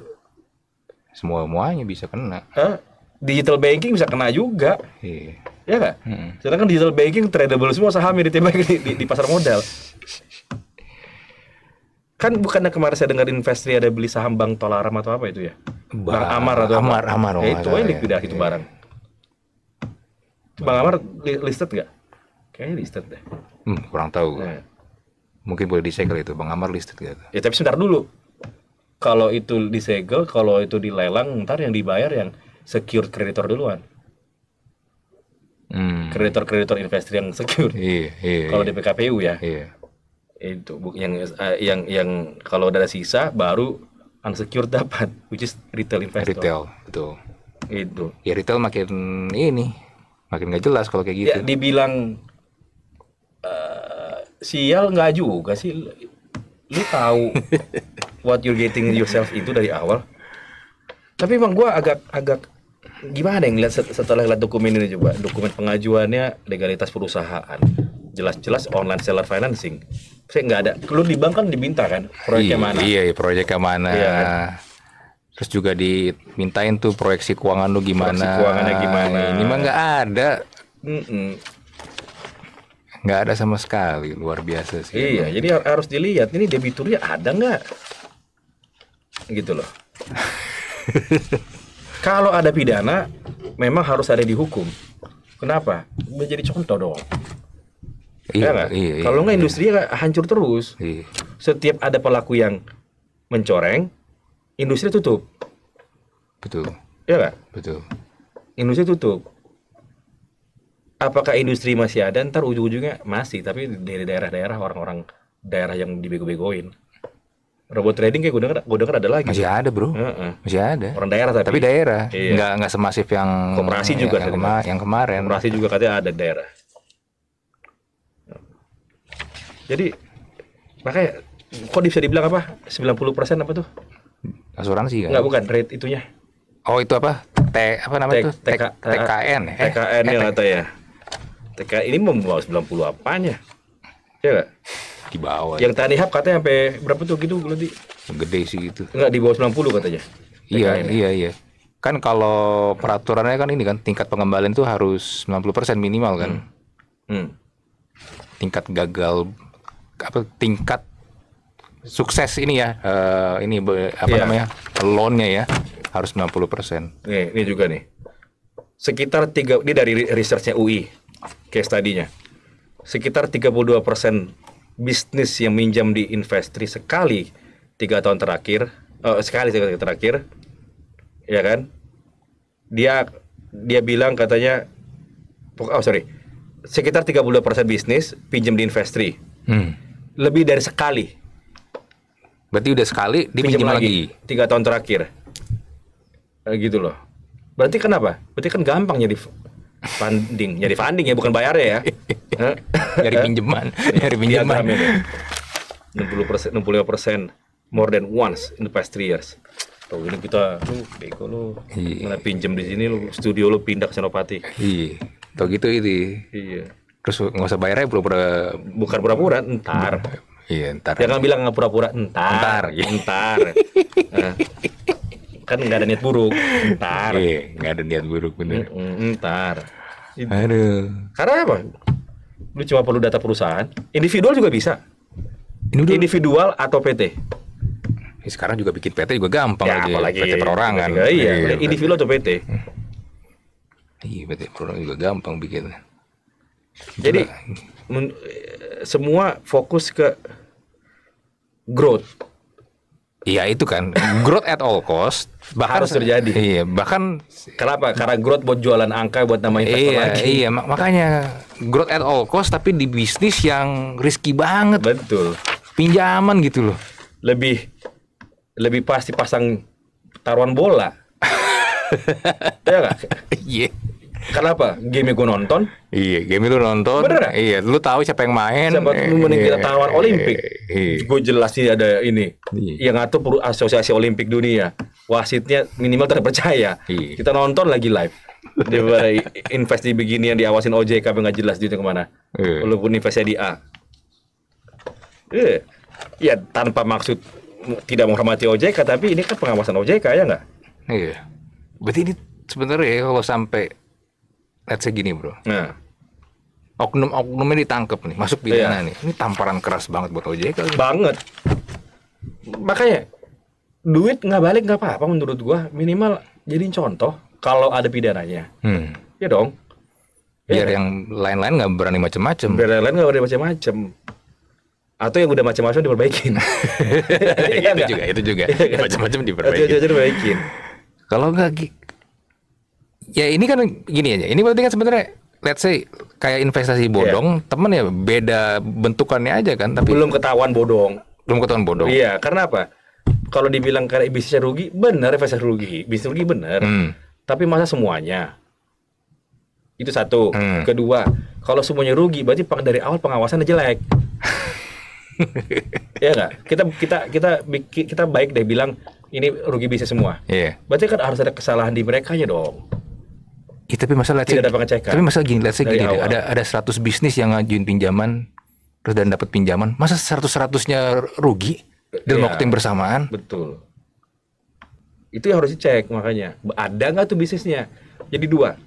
Semua semuanya bisa kena. Hah? Digital banking bisa kena juga. Iya. Ya kan? Hmm. Sedangkan digital banking tradable semua saham ditembak ya di, di, di pasar modal. kan bukannya kemarin saya dengar investri ada beli saham Bank Tolaram atau apa itu ya? Bang, Bang Amar atau Amar, apa? Amar, Amar. Oh, ya, itu aja likuidasi ya, itu iya, iya. barang. Bank Bang Amar listed nggak? Kayaknya listed deh. Hmm, kurang tahu. nah. Mungkin boleh disegel itu, Bang Amar listed gitu. Ya tapi sebentar dulu. Kalau itu disegel, kalau itu dilelang, ntar yang dibayar yang secure kreditor duluan. kreditor hmm. Kreditor-kreditor investor yang secure. Iya, iya, kalau iya. di PKPU ya. Iya itu yang eh, yang yang kalau ada sisa baru unsecured dapat which is retail investor retail itu itu ya retail makin ini makin nggak jelas kalau kayak ya, gitu ya dibilang uh, sial nggak juga sih lu, tahu what you're getting yourself itu dari awal tapi emang gua agak agak gimana yang lihat setelah lihat dokumen ini coba dokumen pengajuannya legalitas perusahaan jelas-jelas online seller financing saya nggak ada lu di bank kan diminta kan proyeknya iya, mana iya iya proyeknya mana iya, kan? terus juga dimintain tuh proyeksi keuangan lu gimana proyeksi keuangannya gimana ini mah nggak ada nggak ada sama sekali luar biasa sih iya emang. jadi harus dilihat ini debiturnya ada nggak gitu loh kalau ada pidana memang harus ada dihukum kenapa menjadi contoh dong Iya, kan? iya, iya, Kalau nggak industri iya. hancur terus. Iya. Setiap ada pelaku yang mencoreng, industri tutup. Betul. Iya nggak? Betul. Industri tutup. Apakah industri masih ada? Ntar ujung-ujungnya masih, tapi dari daerah-daerah orang-orang daerah yang dibego-begoin. Robot trading kayak gue denger, gue denger ada lagi. Masih ada bro, uh -uh. masih ada. Orang daerah tapi. Tapi daerah, iya. nggak nggak semasif yang. Koperasi juga. Yang, yang, kema yang kemarin. Koperasi juga katanya ada daerah jadi makanya kok bisa dibilang apa 90% apa tuh asuransi kan Enggak bukan rate itunya oh itu apa T apa namanya tuh TK, TKN eh, TKN ya atau ya TK ini membawa 90 apanya ya nggak di bawah yang hap katanya sampai berapa tuh gitu nanti gede sih itu. Enggak di bawah 90 katanya iya ya. iya iya kan kalau peraturannya kan ini kan tingkat pengembalian itu harus 90% minimal kan. Hmm. Hmm. Tingkat gagal apa tingkat sukses ini ya uh, ini be, apa yeah. namanya loannya ya harus 90 persen. Nih ini juga nih sekitar tiga ini dari researchnya UI case tadinya sekitar 32 persen bisnis yang minjam di investri sekali tiga tahun terakhir uh, sekali tiga tahun terakhir ya kan dia dia bilang katanya oh sorry sekitar 32% bisnis pinjam di investri. Hmm lebih dari sekali. Berarti udah sekali dipinjam lagi. Tiga tahun terakhir. Nah, gitu loh. Berarti kenapa? Berarti kan gampang jadi funding, jadi funding ya bukan bayar ya. dari pinjaman, dari iya, pinjaman. 60 persen, 65 persen more than once in the past three years. Tuh ini kita, lu uh, bego lu, iya. pinjam di sini lu, studio lu pindah ke Senopati. Iya, tau gitu ini. Iya terus nggak usah bayarnya pura-pura bukan pura-pura entar iya ntar jangan bilang nggak pura-pura entar entar, iya ntar eh, kan nggak ada niat buruk entar iya nggak ada niat buruk bener ntar aduh karena apa lu cuma perlu data perusahaan individual juga bisa individual, individual atau PT ya, sekarang juga bikin PT juga gampang ya, lagi. apalagi PT perorangan. Iya, iya, iya individual atau PT. Iya, PT perorangan juga gampang bikin. Jadi men, semua fokus ke growth. Iya itu kan growth at all cost bahkan harus terjadi. Iya bahkan kenapa? Karena growth buat jualan angka buat nama investor iya, lagi. Iya makanya growth at all cost tapi di bisnis yang risky banget. Betul. Pinjaman gitu loh. Lebih lebih pasti pasang taruhan bola. ya Iya. Kenapa? Game gue nonton. Iya, game itu nonton. Bener gak? Ya? Iya, lu tahu siapa yang main. Siapa yang menang kita tawar Olimpik. Iya. Gue jelas nih ada ini. Iya. Yang ngatur asosiasi Olimpik dunia. Wasitnya minimal terpercaya. Iya. Kita nonton lagi live. Daripada invest di yang diawasin OJK nggak jelas duitnya kemana. Iya. Walaupun investnya di A. Iya. Ya, tanpa maksud tidak menghormati OJK tapi ini kan pengawasan OJK ya nggak? Iya. Berarti ini sebenarnya ya, kalau sampai let's say gini bro. Nah. Iya. Oknum-oknumnya ditangkep nih, masuk iya. pidana iya. nih. Ini tamparan keras banget buat OJK. Banget. Makanya duit nggak balik nggak apa-apa menurut gua. Minimal jadi contoh kalau ada pidananya. Hmm. Iya ya dong. Biar ya, yang lain-lain nggak berani macem-macem. Biar yang lain nggak berani macem-macem atau yang udah macam-macam diperbaikin. itu, juga, itu juga, macem macam-macam diperbaikin. diperbaikin. Kalau enggak ya ini kan gini aja. Ini berarti kan sebenarnya let's say kayak investasi iya. bodong, yeah. temen ya beda bentukannya aja kan, tapi belum ketahuan bodong. Belum ketahuan bodong. Iya, karena apa? Kalau dibilang karena bisnisnya rugi, benar investasi rugi, bisnis rugi benar. Hmm. Tapi masa semuanya? Itu satu. Hmm. Kedua, kalau semuanya rugi, berarti dari awal pengawasan aja jelek. ya enggak? Kita kita kita kita baik deh bilang ini rugi bisnis semua. Iya. Yeah. Berarti kan harus ada kesalahan di mereka ya dong. Ya, tapi masalah tidak ada pengecekan. Tapi masalah gini, let's say gini, deh, ada ada 100 bisnis yang ngajuin pinjaman terus dan dapat pinjaman, masa 100-100-nya rugi dan ya, waktu yang bersamaan? Betul. Itu yang harus dicek makanya. Ada nggak tuh bisnisnya? Jadi dua.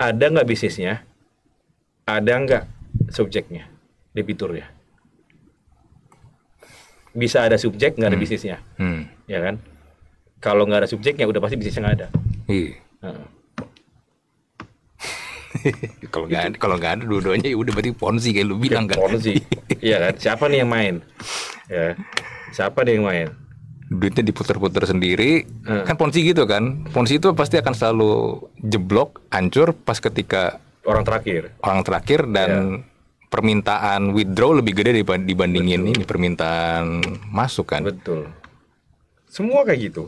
Ada nggak bisnisnya? Ada nggak subjeknya, debiturnya? Bisa ada subjek, nggak ada hmm. bisnisnya. Hmm. Ya kan? Kalau nggak ada subjeknya, udah pasti bisnisnya nggak ada. Iya. Hmm. kalau nggak ada kalau nggak ada dua-duanya ya udah berarti ponzi kayak lu bilang kan ponzi iya kan siapa nih yang main ya siapa nih yang main duitnya diputar-putar sendiri hmm. kan ponzi gitu kan ponzi itu pasti akan selalu jeblok hancur pas ketika orang terakhir orang terakhir dan ya. permintaan withdraw lebih gede dibandingin betul. ini permintaan masuk kan betul semua kayak gitu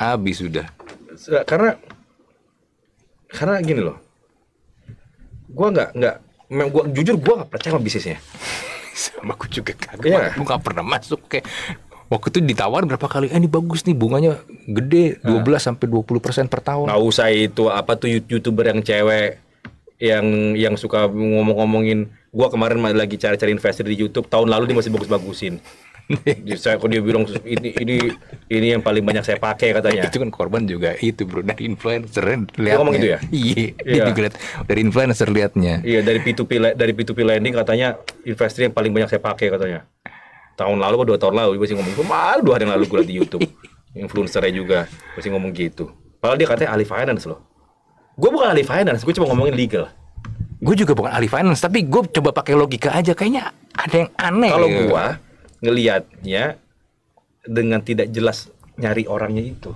habis sudah karena karena gini loh gue nggak nggak gua jujur gue nggak percaya sama bisnisnya sama aku juga kagak yeah. gue nggak pernah masuk kayak waktu itu ditawar berapa kali eh ini bagus nih bunganya gede 12 belas sampai 20 persen per tahun nggak usah itu apa tuh youtuber yang cewek yang yang suka ngomong-ngomongin gua kemarin lagi cari-cari investor di YouTube tahun lalu dia masih bagus-bagusin saya kok dia bilang ini ini ini yang paling banyak saya pakai katanya. Itu kan korban juga itu bro dari influencer lihat. Kan ngomong gitu ya? Iya. Dia iya. juga lihat dari influencer lihatnya. Iya dari P2P dari P2P lending katanya investor yang paling banyak saya pakai katanya. Tahun lalu atau dua tahun lalu gue sih ngomong malu dua hari yang lalu gue lihat di YouTube influencernya juga gue sih ngomong gitu. Padahal dia katanya ahli finance loh. Gue bukan ahli finance, gue cuma ngomongin legal gue juga bukan ahli finance tapi gue coba pakai logika aja kayaknya ada yang aneh kalau gua ngelihatnya dengan tidak jelas nyari orangnya itu.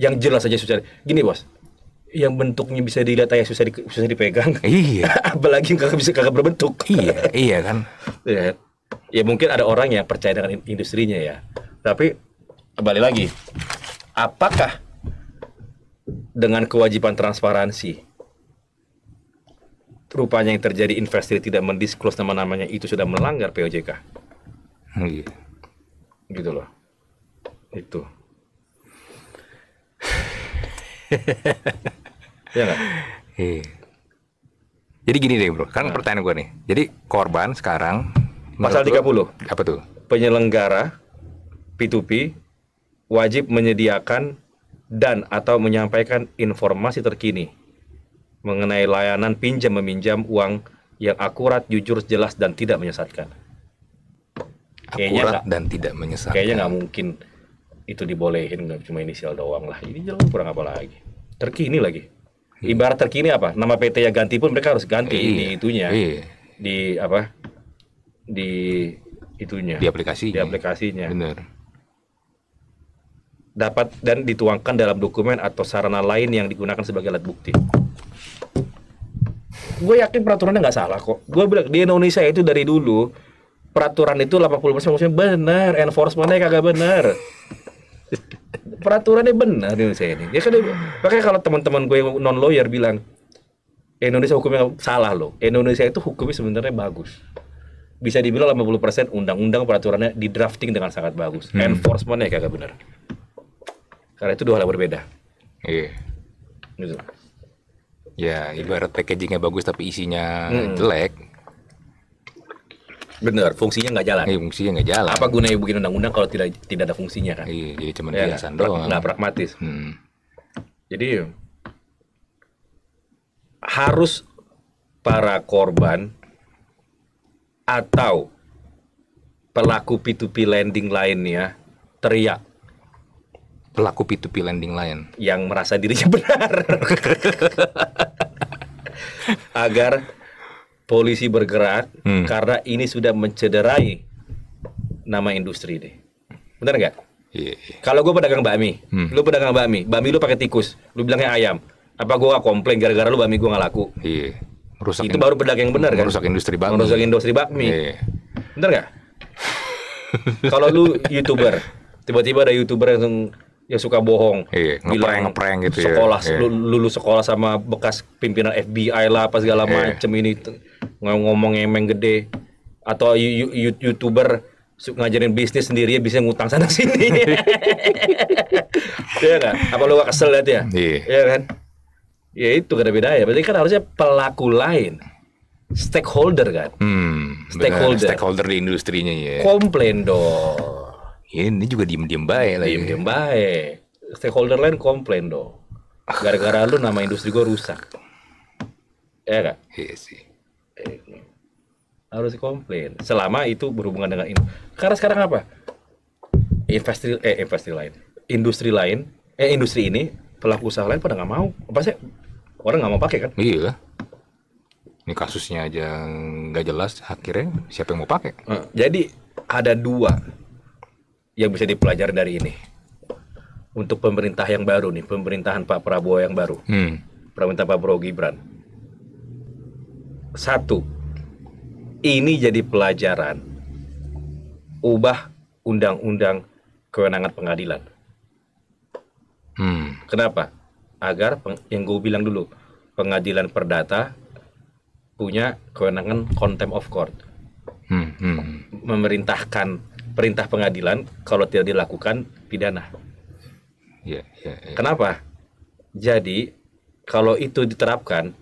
Yang jelas aja susah. Gini bos, yang bentuknya bisa dilihat aja susah, di, susah dipegang. Iya. Apalagi kagak bisa kagak berbentuk. Iya, iya kan. ya. ya mungkin ada orang yang percaya dengan industrinya ya. Tapi kembali lagi, apakah dengan kewajiban transparansi rupanya yang terjadi investor tidak mendisklos nama-namanya itu sudah melanggar POJK? Iya. Gitu loh. Itu. ya gak? Iya. Jadi gini deh bro, kan nah. pertanyaan gue nih. Jadi korban sekarang pasal 30. Lo, apa tuh? Penyelenggara P2P wajib menyediakan dan atau menyampaikan informasi terkini mengenai layanan pinjam meminjam uang yang akurat, jujur, jelas dan tidak menyesatkan kayaknya akurat gak, dan tidak menyesal. Kayaknya nggak mungkin itu dibolehin nggak cuma inisial doang lah. Ini jalan kurang apa lagi? Terkini lagi. Hmm. Ibarat terkini apa? Nama pt yang ganti pun mereka harus ganti iya, ini itunya. Iya. Di apa? Di itunya. Di aplikasinya. Di aplikasinya. Benar. Dapat dan dituangkan dalam dokumen atau sarana lain yang digunakan sebagai alat bukti gue yakin peraturannya nggak salah kok. Gue bilang di Indonesia itu dari dulu peraturan itu 80% maksudnya benar, enforcementnya kagak benar. Peraturannya benar di Indonesia ini. Ya kan makanya kalau teman-teman gue yang non lawyer bilang Indonesia hukumnya salah loh. Indonesia itu hukumnya sebenarnya bagus. Bisa dibilang 80% undang-undang peraturannya di drafting dengan sangat bagus. Hmm. Enforcementnya kagak benar. Karena itu dua hal yang berbeda. Iya. Yeah. Gitu. Ya, ibarat packagingnya bagus tapi isinya hmm. jelek, Bener, fungsinya nggak jalan. Iya, fungsinya nggak jalan. Apa gunanya bikin undang-undang kalau tidak tidak ada fungsinya kan? Iya, jadi cuma ya, kiasan doang. Nah, pragmatis. Hmm. Jadi harus para korban atau pelaku P2P lending lainnya teriak pelaku P2P lending lain yang merasa dirinya benar agar polisi bergerak hmm. karena ini sudah mencederai nama industri deh. Benar nggak? Yeah. Iya. Kalau gue pedagang bakmi, hmm. lu pedagang bakmi, bakmi lu pakai tikus, lu bilangnya ayam. Apa gue gak komplain gara-gara lu bakmi gue gak laku? Iya. Yeah. Merusak Itu baru pedagang yang benar kan? Merusak industri bakmi. Rusak industri bakmi. Yeah. Iya. Benar nggak? Kalau lu youtuber, tiba-tiba ada youtuber yang yang suka bohong. Iya, ngeprank ngeprank gitu sekolah, ya. Sekolah iya. lulus sekolah sama bekas pimpinan FBI lah apa segala iya. macem ini ngomong emang gede atau youtuber ngajarin bisnis sendiri ya bisa ngutang sana sini ya kan apa lu gak kesel liat ya iya yeah. kan ya itu gak ada bedanya berarti kan harusnya pelaku lain stakeholder kan hmm, stakeholder benar, stakeholder di industrinya ya komplain dong ya, ini juga diem-diem baik lah ya. diem-diem baik stakeholder lain komplain dong ah. gara-gara lu nama industri gue rusak ya kan iya sih harus komplain selama itu berhubungan dengan ini karena sekarang apa Investri eh investri lain industri lain eh industri ini pelaku usaha lain pada nggak mau apa sih orang nggak mau pakai kan iya ini kasusnya aja nggak jelas akhirnya siapa yang mau pakai jadi ada dua yang bisa dipelajari dari ini untuk pemerintah yang baru nih pemerintahan Pak Prabowo yang baru hmm. pemerintah Pak Prabowo Gibran satu, ini jadi pelajaran. Ubah undang-undang kewenangan pengadilan. Hmm. Kenapa? Agar peng, yang gue bilang dulu, pengadilan perdata punya kewenangan contempt of court. Hmm. Hmm. hmm. Memerintahkan perintah pengadilan kalau tidak dilakukan pidana. Yeah, yeah, yeah. Kenapa? Jadi kalau itu diterapkan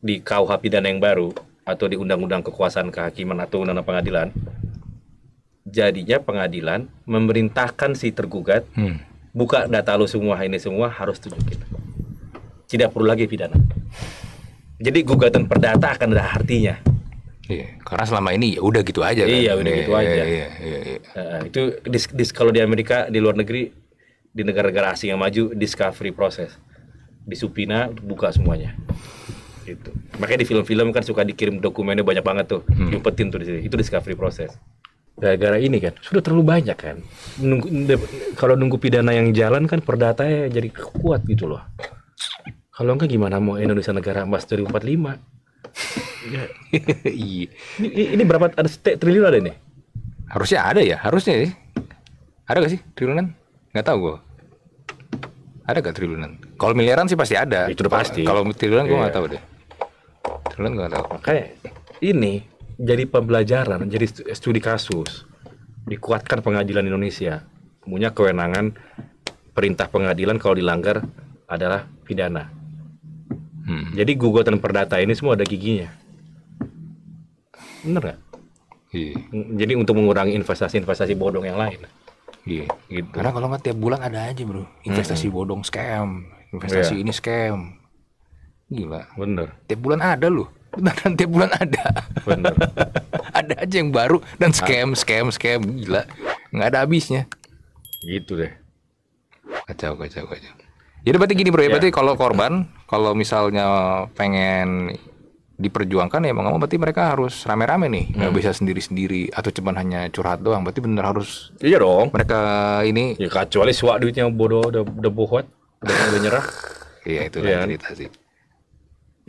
di KUH pidana yang baru atau di Undang-Undang Kekuasaan Kehakiman atau Undang-Undang Pengadilan, jadinya pengadilan memerintahkan si tergugat hmm. buka data lo semua ini semua harus tunjukin. Tidak perlu lagi pidana. Jadi gugatan perdata akan ada artinya. Iya, karena selama ini ya udah gitu aja kan. Iya, udah iya, gitu iya, aja. Iya, iya, iya. Uh, itu dis, dis, kalau di Amerika di luar negeri di negara-negara asing yang maju discovery proses. Di Supina buka semuanya. Gitu. makanya di film-film kan suka dikirim dokumennya banyak banget tuh hmm. diumpetin tuh di sini itu discovery proses gara-gara ini kan sudah terlalu banyak kan nunggu, kalau nunggu pidana yang jalan kan perdata ya jadi kuat gitu loh kalau enggak gimana mau Indonesia negara emas 2045 ya. Iya, ini, ini berapa ada triliun ada nih harusnya ada ya harusnya ya. ada gak sih triliunan nggak tau gue ada gak triliunan kalau miliaran sih pasti ada itu udah pasti kalau triliunan gue nggak yeah. tahu deh kalian nggak tahu makanya ini jadi pembelajaran jadi studi kasus dikuatkan pengadilan Indonesia punya kewenangan perintah pengadilan kalau dilanggar adalah pidana hmm. jadi gugatan perdata ini semua ada giginya bener nggak iya. jadi untuk mengurangi investasi-investasi bodong yang lain iya gitu karena kalau nggak tiap bulan ada aja bro investasi hmm. bodong scam investasi yeah. ini scam Gila, bener. Tiap bulan ada loh. dan tiap bulan ada. Bener. ada aja yang baru dan ah. scam, scam, scam. Gila. Nggak ada habisnya. Gitu deh. Kacau, kacau, kacau. Jadi ya berarti gini bro ya, ya. berarti kalau korban, kalau misalnya pengen diperjuangkan ya mau nggak mau berarti mereka harus rame-rame nih nggak hmm. bisa sendiri-sendiri atau cuman hanya curhat doang berarti bener harus iya dong mereka ini ya kecuali suak duitnya bodoh udah udah bohot udah, udah nyerah iya itu ya. cerita sih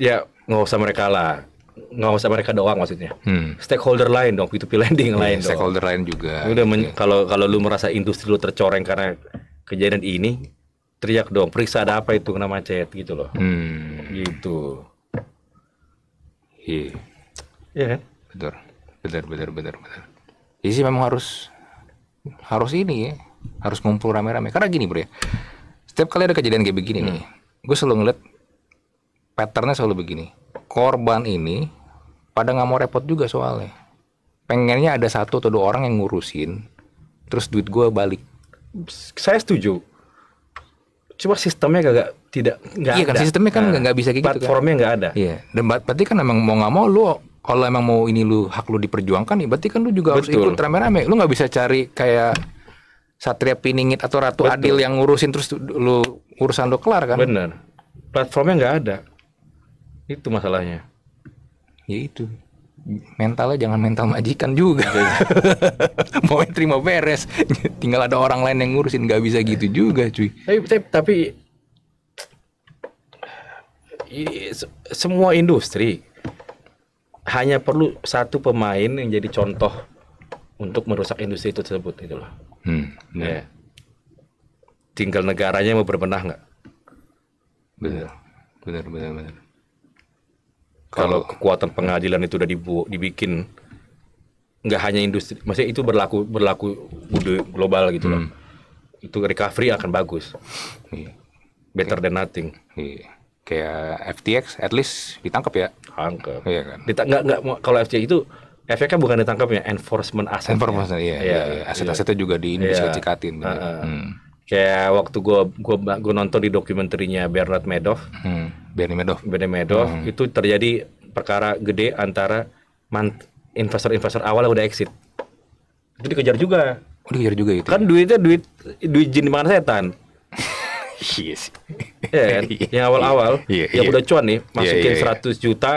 ya nggak usah mereka lah nggak usah mereka doang maksudnya hmm. stakeholder lain dong itu 2 yeah, lain stakeholder lain juga ya udah men- iya. kalau kalau lu merasa industri lu tercoreng karena kejadian ini teriak dong periksa ada apa itu kena macet gitu loh hmm. gitu iya yeah. iya kan betul benar benar benar benar jadi sih memang harus harus ini ya harus ngumpul rame-rame karena gini bro ya setiap kali ada kejadian kayak begini hmm. nih gue selalu ngeliat patternnya selalu begini korban ini pada nggak mau repot juga soalnya pengennya ada satu atau dua orang yang ngurusin terus duit gue balik saya setuju cuma sistemnya kagak tidak nggak iya kan sistemnya kan nggak nah, bisa kayak gitu kan. platformnya nggak ada iya dan berarti kan emang mau nggak mau lu kalau emang mau ini lu hak lu diperjuangkan nih ya berarti kan lu juga Betul. harus ikut rame-rame lu nggak bisa cari kayak Satria Piningit atau Ratu Betul. Adil yang ngurusin terus lu urusan lu kelar kan bener platformnya nggak ada itu masalahnya ya itu mentalnya jangan mental majikan juga mau terima beres tinggal ada orang lain yang ngurusin nggak bisa gitu juga cuy tapi tapi, tapi i, semua industri hanya perlu satu pemain yang jadi contoh untuk merusak industri itu tersebut itu loh hmm, ya. Yeah. tinggal negaranya mau berbenah nggak benar benar benar kalau kekuatan pengadilan itu udah dibu dibikin nggak hanya industri, maksudnya itu berlaku berlaku global gitu loh. Hmm. Itu recovery akan bagus. Yeah. Better okay. than nothing. Yeah. Kayak FTX, at least ditangkap ya. Tangkap. Iya yeah, kan. Dita nggak nggak kalau FTX itu efeknya bukan ditangkap ya enforcement aset. Enforcement, iya iya, iya. iya, iya. Aset-asetnya juga diinvestigasikan. Iya. Uh, uh. Hmm kayak waktu gua gua gua nonton di dokumenternya Bernard Madoff hmm. Bernie Madoff Bernie Madoff hmm. itu terjadi perkara gede antara investor-investor awal yang udah exit itu dikejar juga oh, dikejar juga itu ya? kan duitnya duit duit jin makan setan iya sih ya kan iya. yang awal-awal yeah, yang yeah. udah cuan nih iya, masukin yeah, yeah, yeah. 100 juta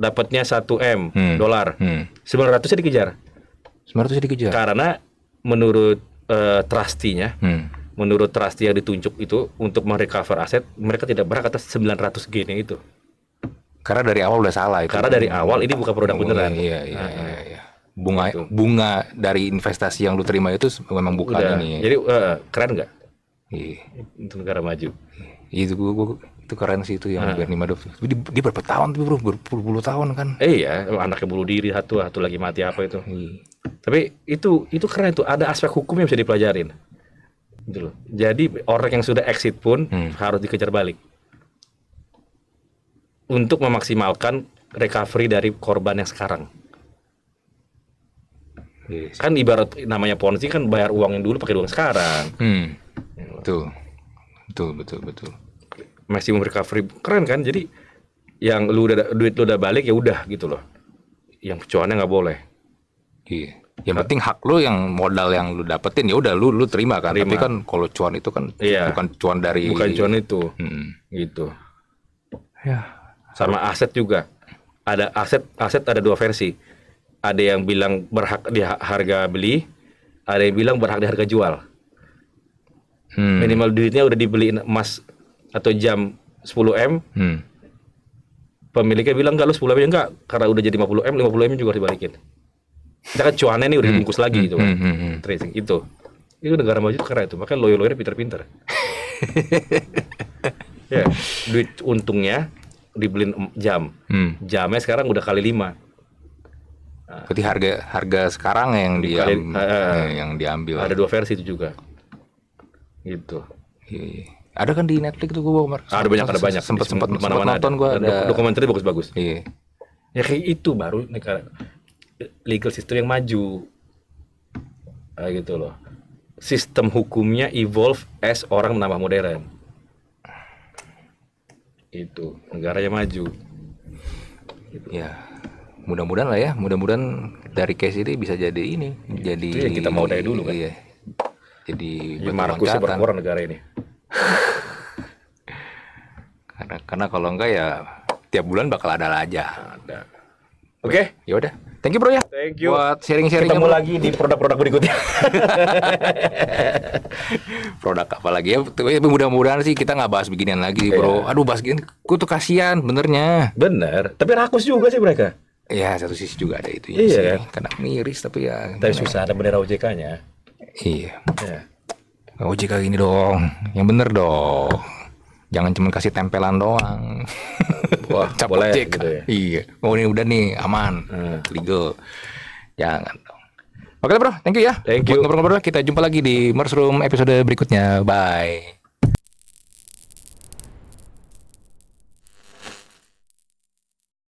dapatnya 1 m hmm. dolar hmm. 900 dikejar 900 dikejar karena menurut uh, eh, trustinya hmm menurut trust yang ditunjuk itu untuk merecover aset mereka tidak berhak atas 900 G-nya itu. Karena dari awal udah salah itu. Karena dari awal ini bukan produk beneran. Iya iya nah, iya. Nah. iya. Bunga itu. bunga dari investasi yang lu terima itu memang bukan udah. ini. Jadi uh, keren nggak? Iya. Itu negara maju. Iya, itu gua, gua itu keren sih itu yang nah. Bernie Madoff. Dia, dia berapa tahun tuh bro? Berpuluh-puluh tahun kan? Eh, iya, anaknya bunuh diri satu, satu lagi mati apa itu. Iya. Tapi itu itu keren tuh. Ada aspek hukum yang bisa dipelajarin. Gitu Jadi orang yang sudah exit pun hmm. harus dikejar balik untuk memaksimalkan recovery dari korban yang sekarang. Yes. Kan ibarat namanya ponzi kan bayar uang yang dulu pakai uang sekarang. Hmm. Ya kan? tuh, Betul, betul, betul. Maximum recovery keren kan? Jadi yang lu udah duit lu udah balik ya udah gitu loh. Yang kecuannya nggak boleh. Iya. Yeah yang penting hak lu yang modal yang lu dapetin ya udah lu lu terima kan terima. tapi kan kalau cuan itu kan iya. bukan cuan dari bukan cuan itu hmm. gitu ya sama aset juga ada aset aset ada dua versi ada yang bilang berhak di harga beli ada yang bilang berhak di harga jual hmm. minimal duitnya udah dibeli emas atau jam 10 m hmm. pemiliknya bilang enggak lu 10 m enggak karena udah jadi 50 m 50 m juga harus dibalikin kita kan cuannya nih udah hmm. dibungkus lagi gitu kan. Hmm, hmm, Tracing itu. Itu negara maju itu karena itu. Makanya lawyer-lawyer pinter-pinter. ya, yeah. duit untungnya dibeliin jam. Hmm. Jamnya sekarang udah kali lima. Nah. Berarti harga harga sekarang yang dia uh, eh, yang diambil. Ada dua versi itu juga. Gitu. Iya. iya. Ada kan di Netflix tuh gue Omar. Ada banyak, ada banyak. Sempat sempat mana-mana nonton gue ada. Dokumenter bagus-bagus. Iya. Ya kayak itu baru negara legal system yang maju nah, gitu loh sistem hukumnya evolve as orang menambah modern itu negara yang maju gitu. ya mudah-mudahan lah ya mudah-mudahan dari case ini bisa jadi ini ya, jadi itu yang kita mau dari dulu kan iya. jadi ya, Markus berkurang negara ini karena karena kalau enggak ya tiap bulan bakal ada aja ada oke okay. ya udah Thank you bro ya. Thank you. Buat sharing-sharing. Ketemu lagi di produk-produk berikutnya. produk apa lagi ya? Tapi Mudah-mudahan sih kita nggak bahas beginian lagi iya. bro. Yeah. Aduh bahas gini, ku tuh kasihan benernya. Bener. Tapi rakus juga sih mereka. Iya satu sisi juga ada itu ya iya, sih. Karena miris tapi ya. Tapi ya? susah ada bendera OJK-nya. Iya. Yeah. OJK gini dong, yang bener dong jangan cuma kasih tempelan doang wah boleh gitu ya iya oh ini udah nih aman hmm. legal jangan dong oke bro thank you ya thank you ngobrol-ngobrol kita jumpa lagi di Mars Room episode berikutnya bye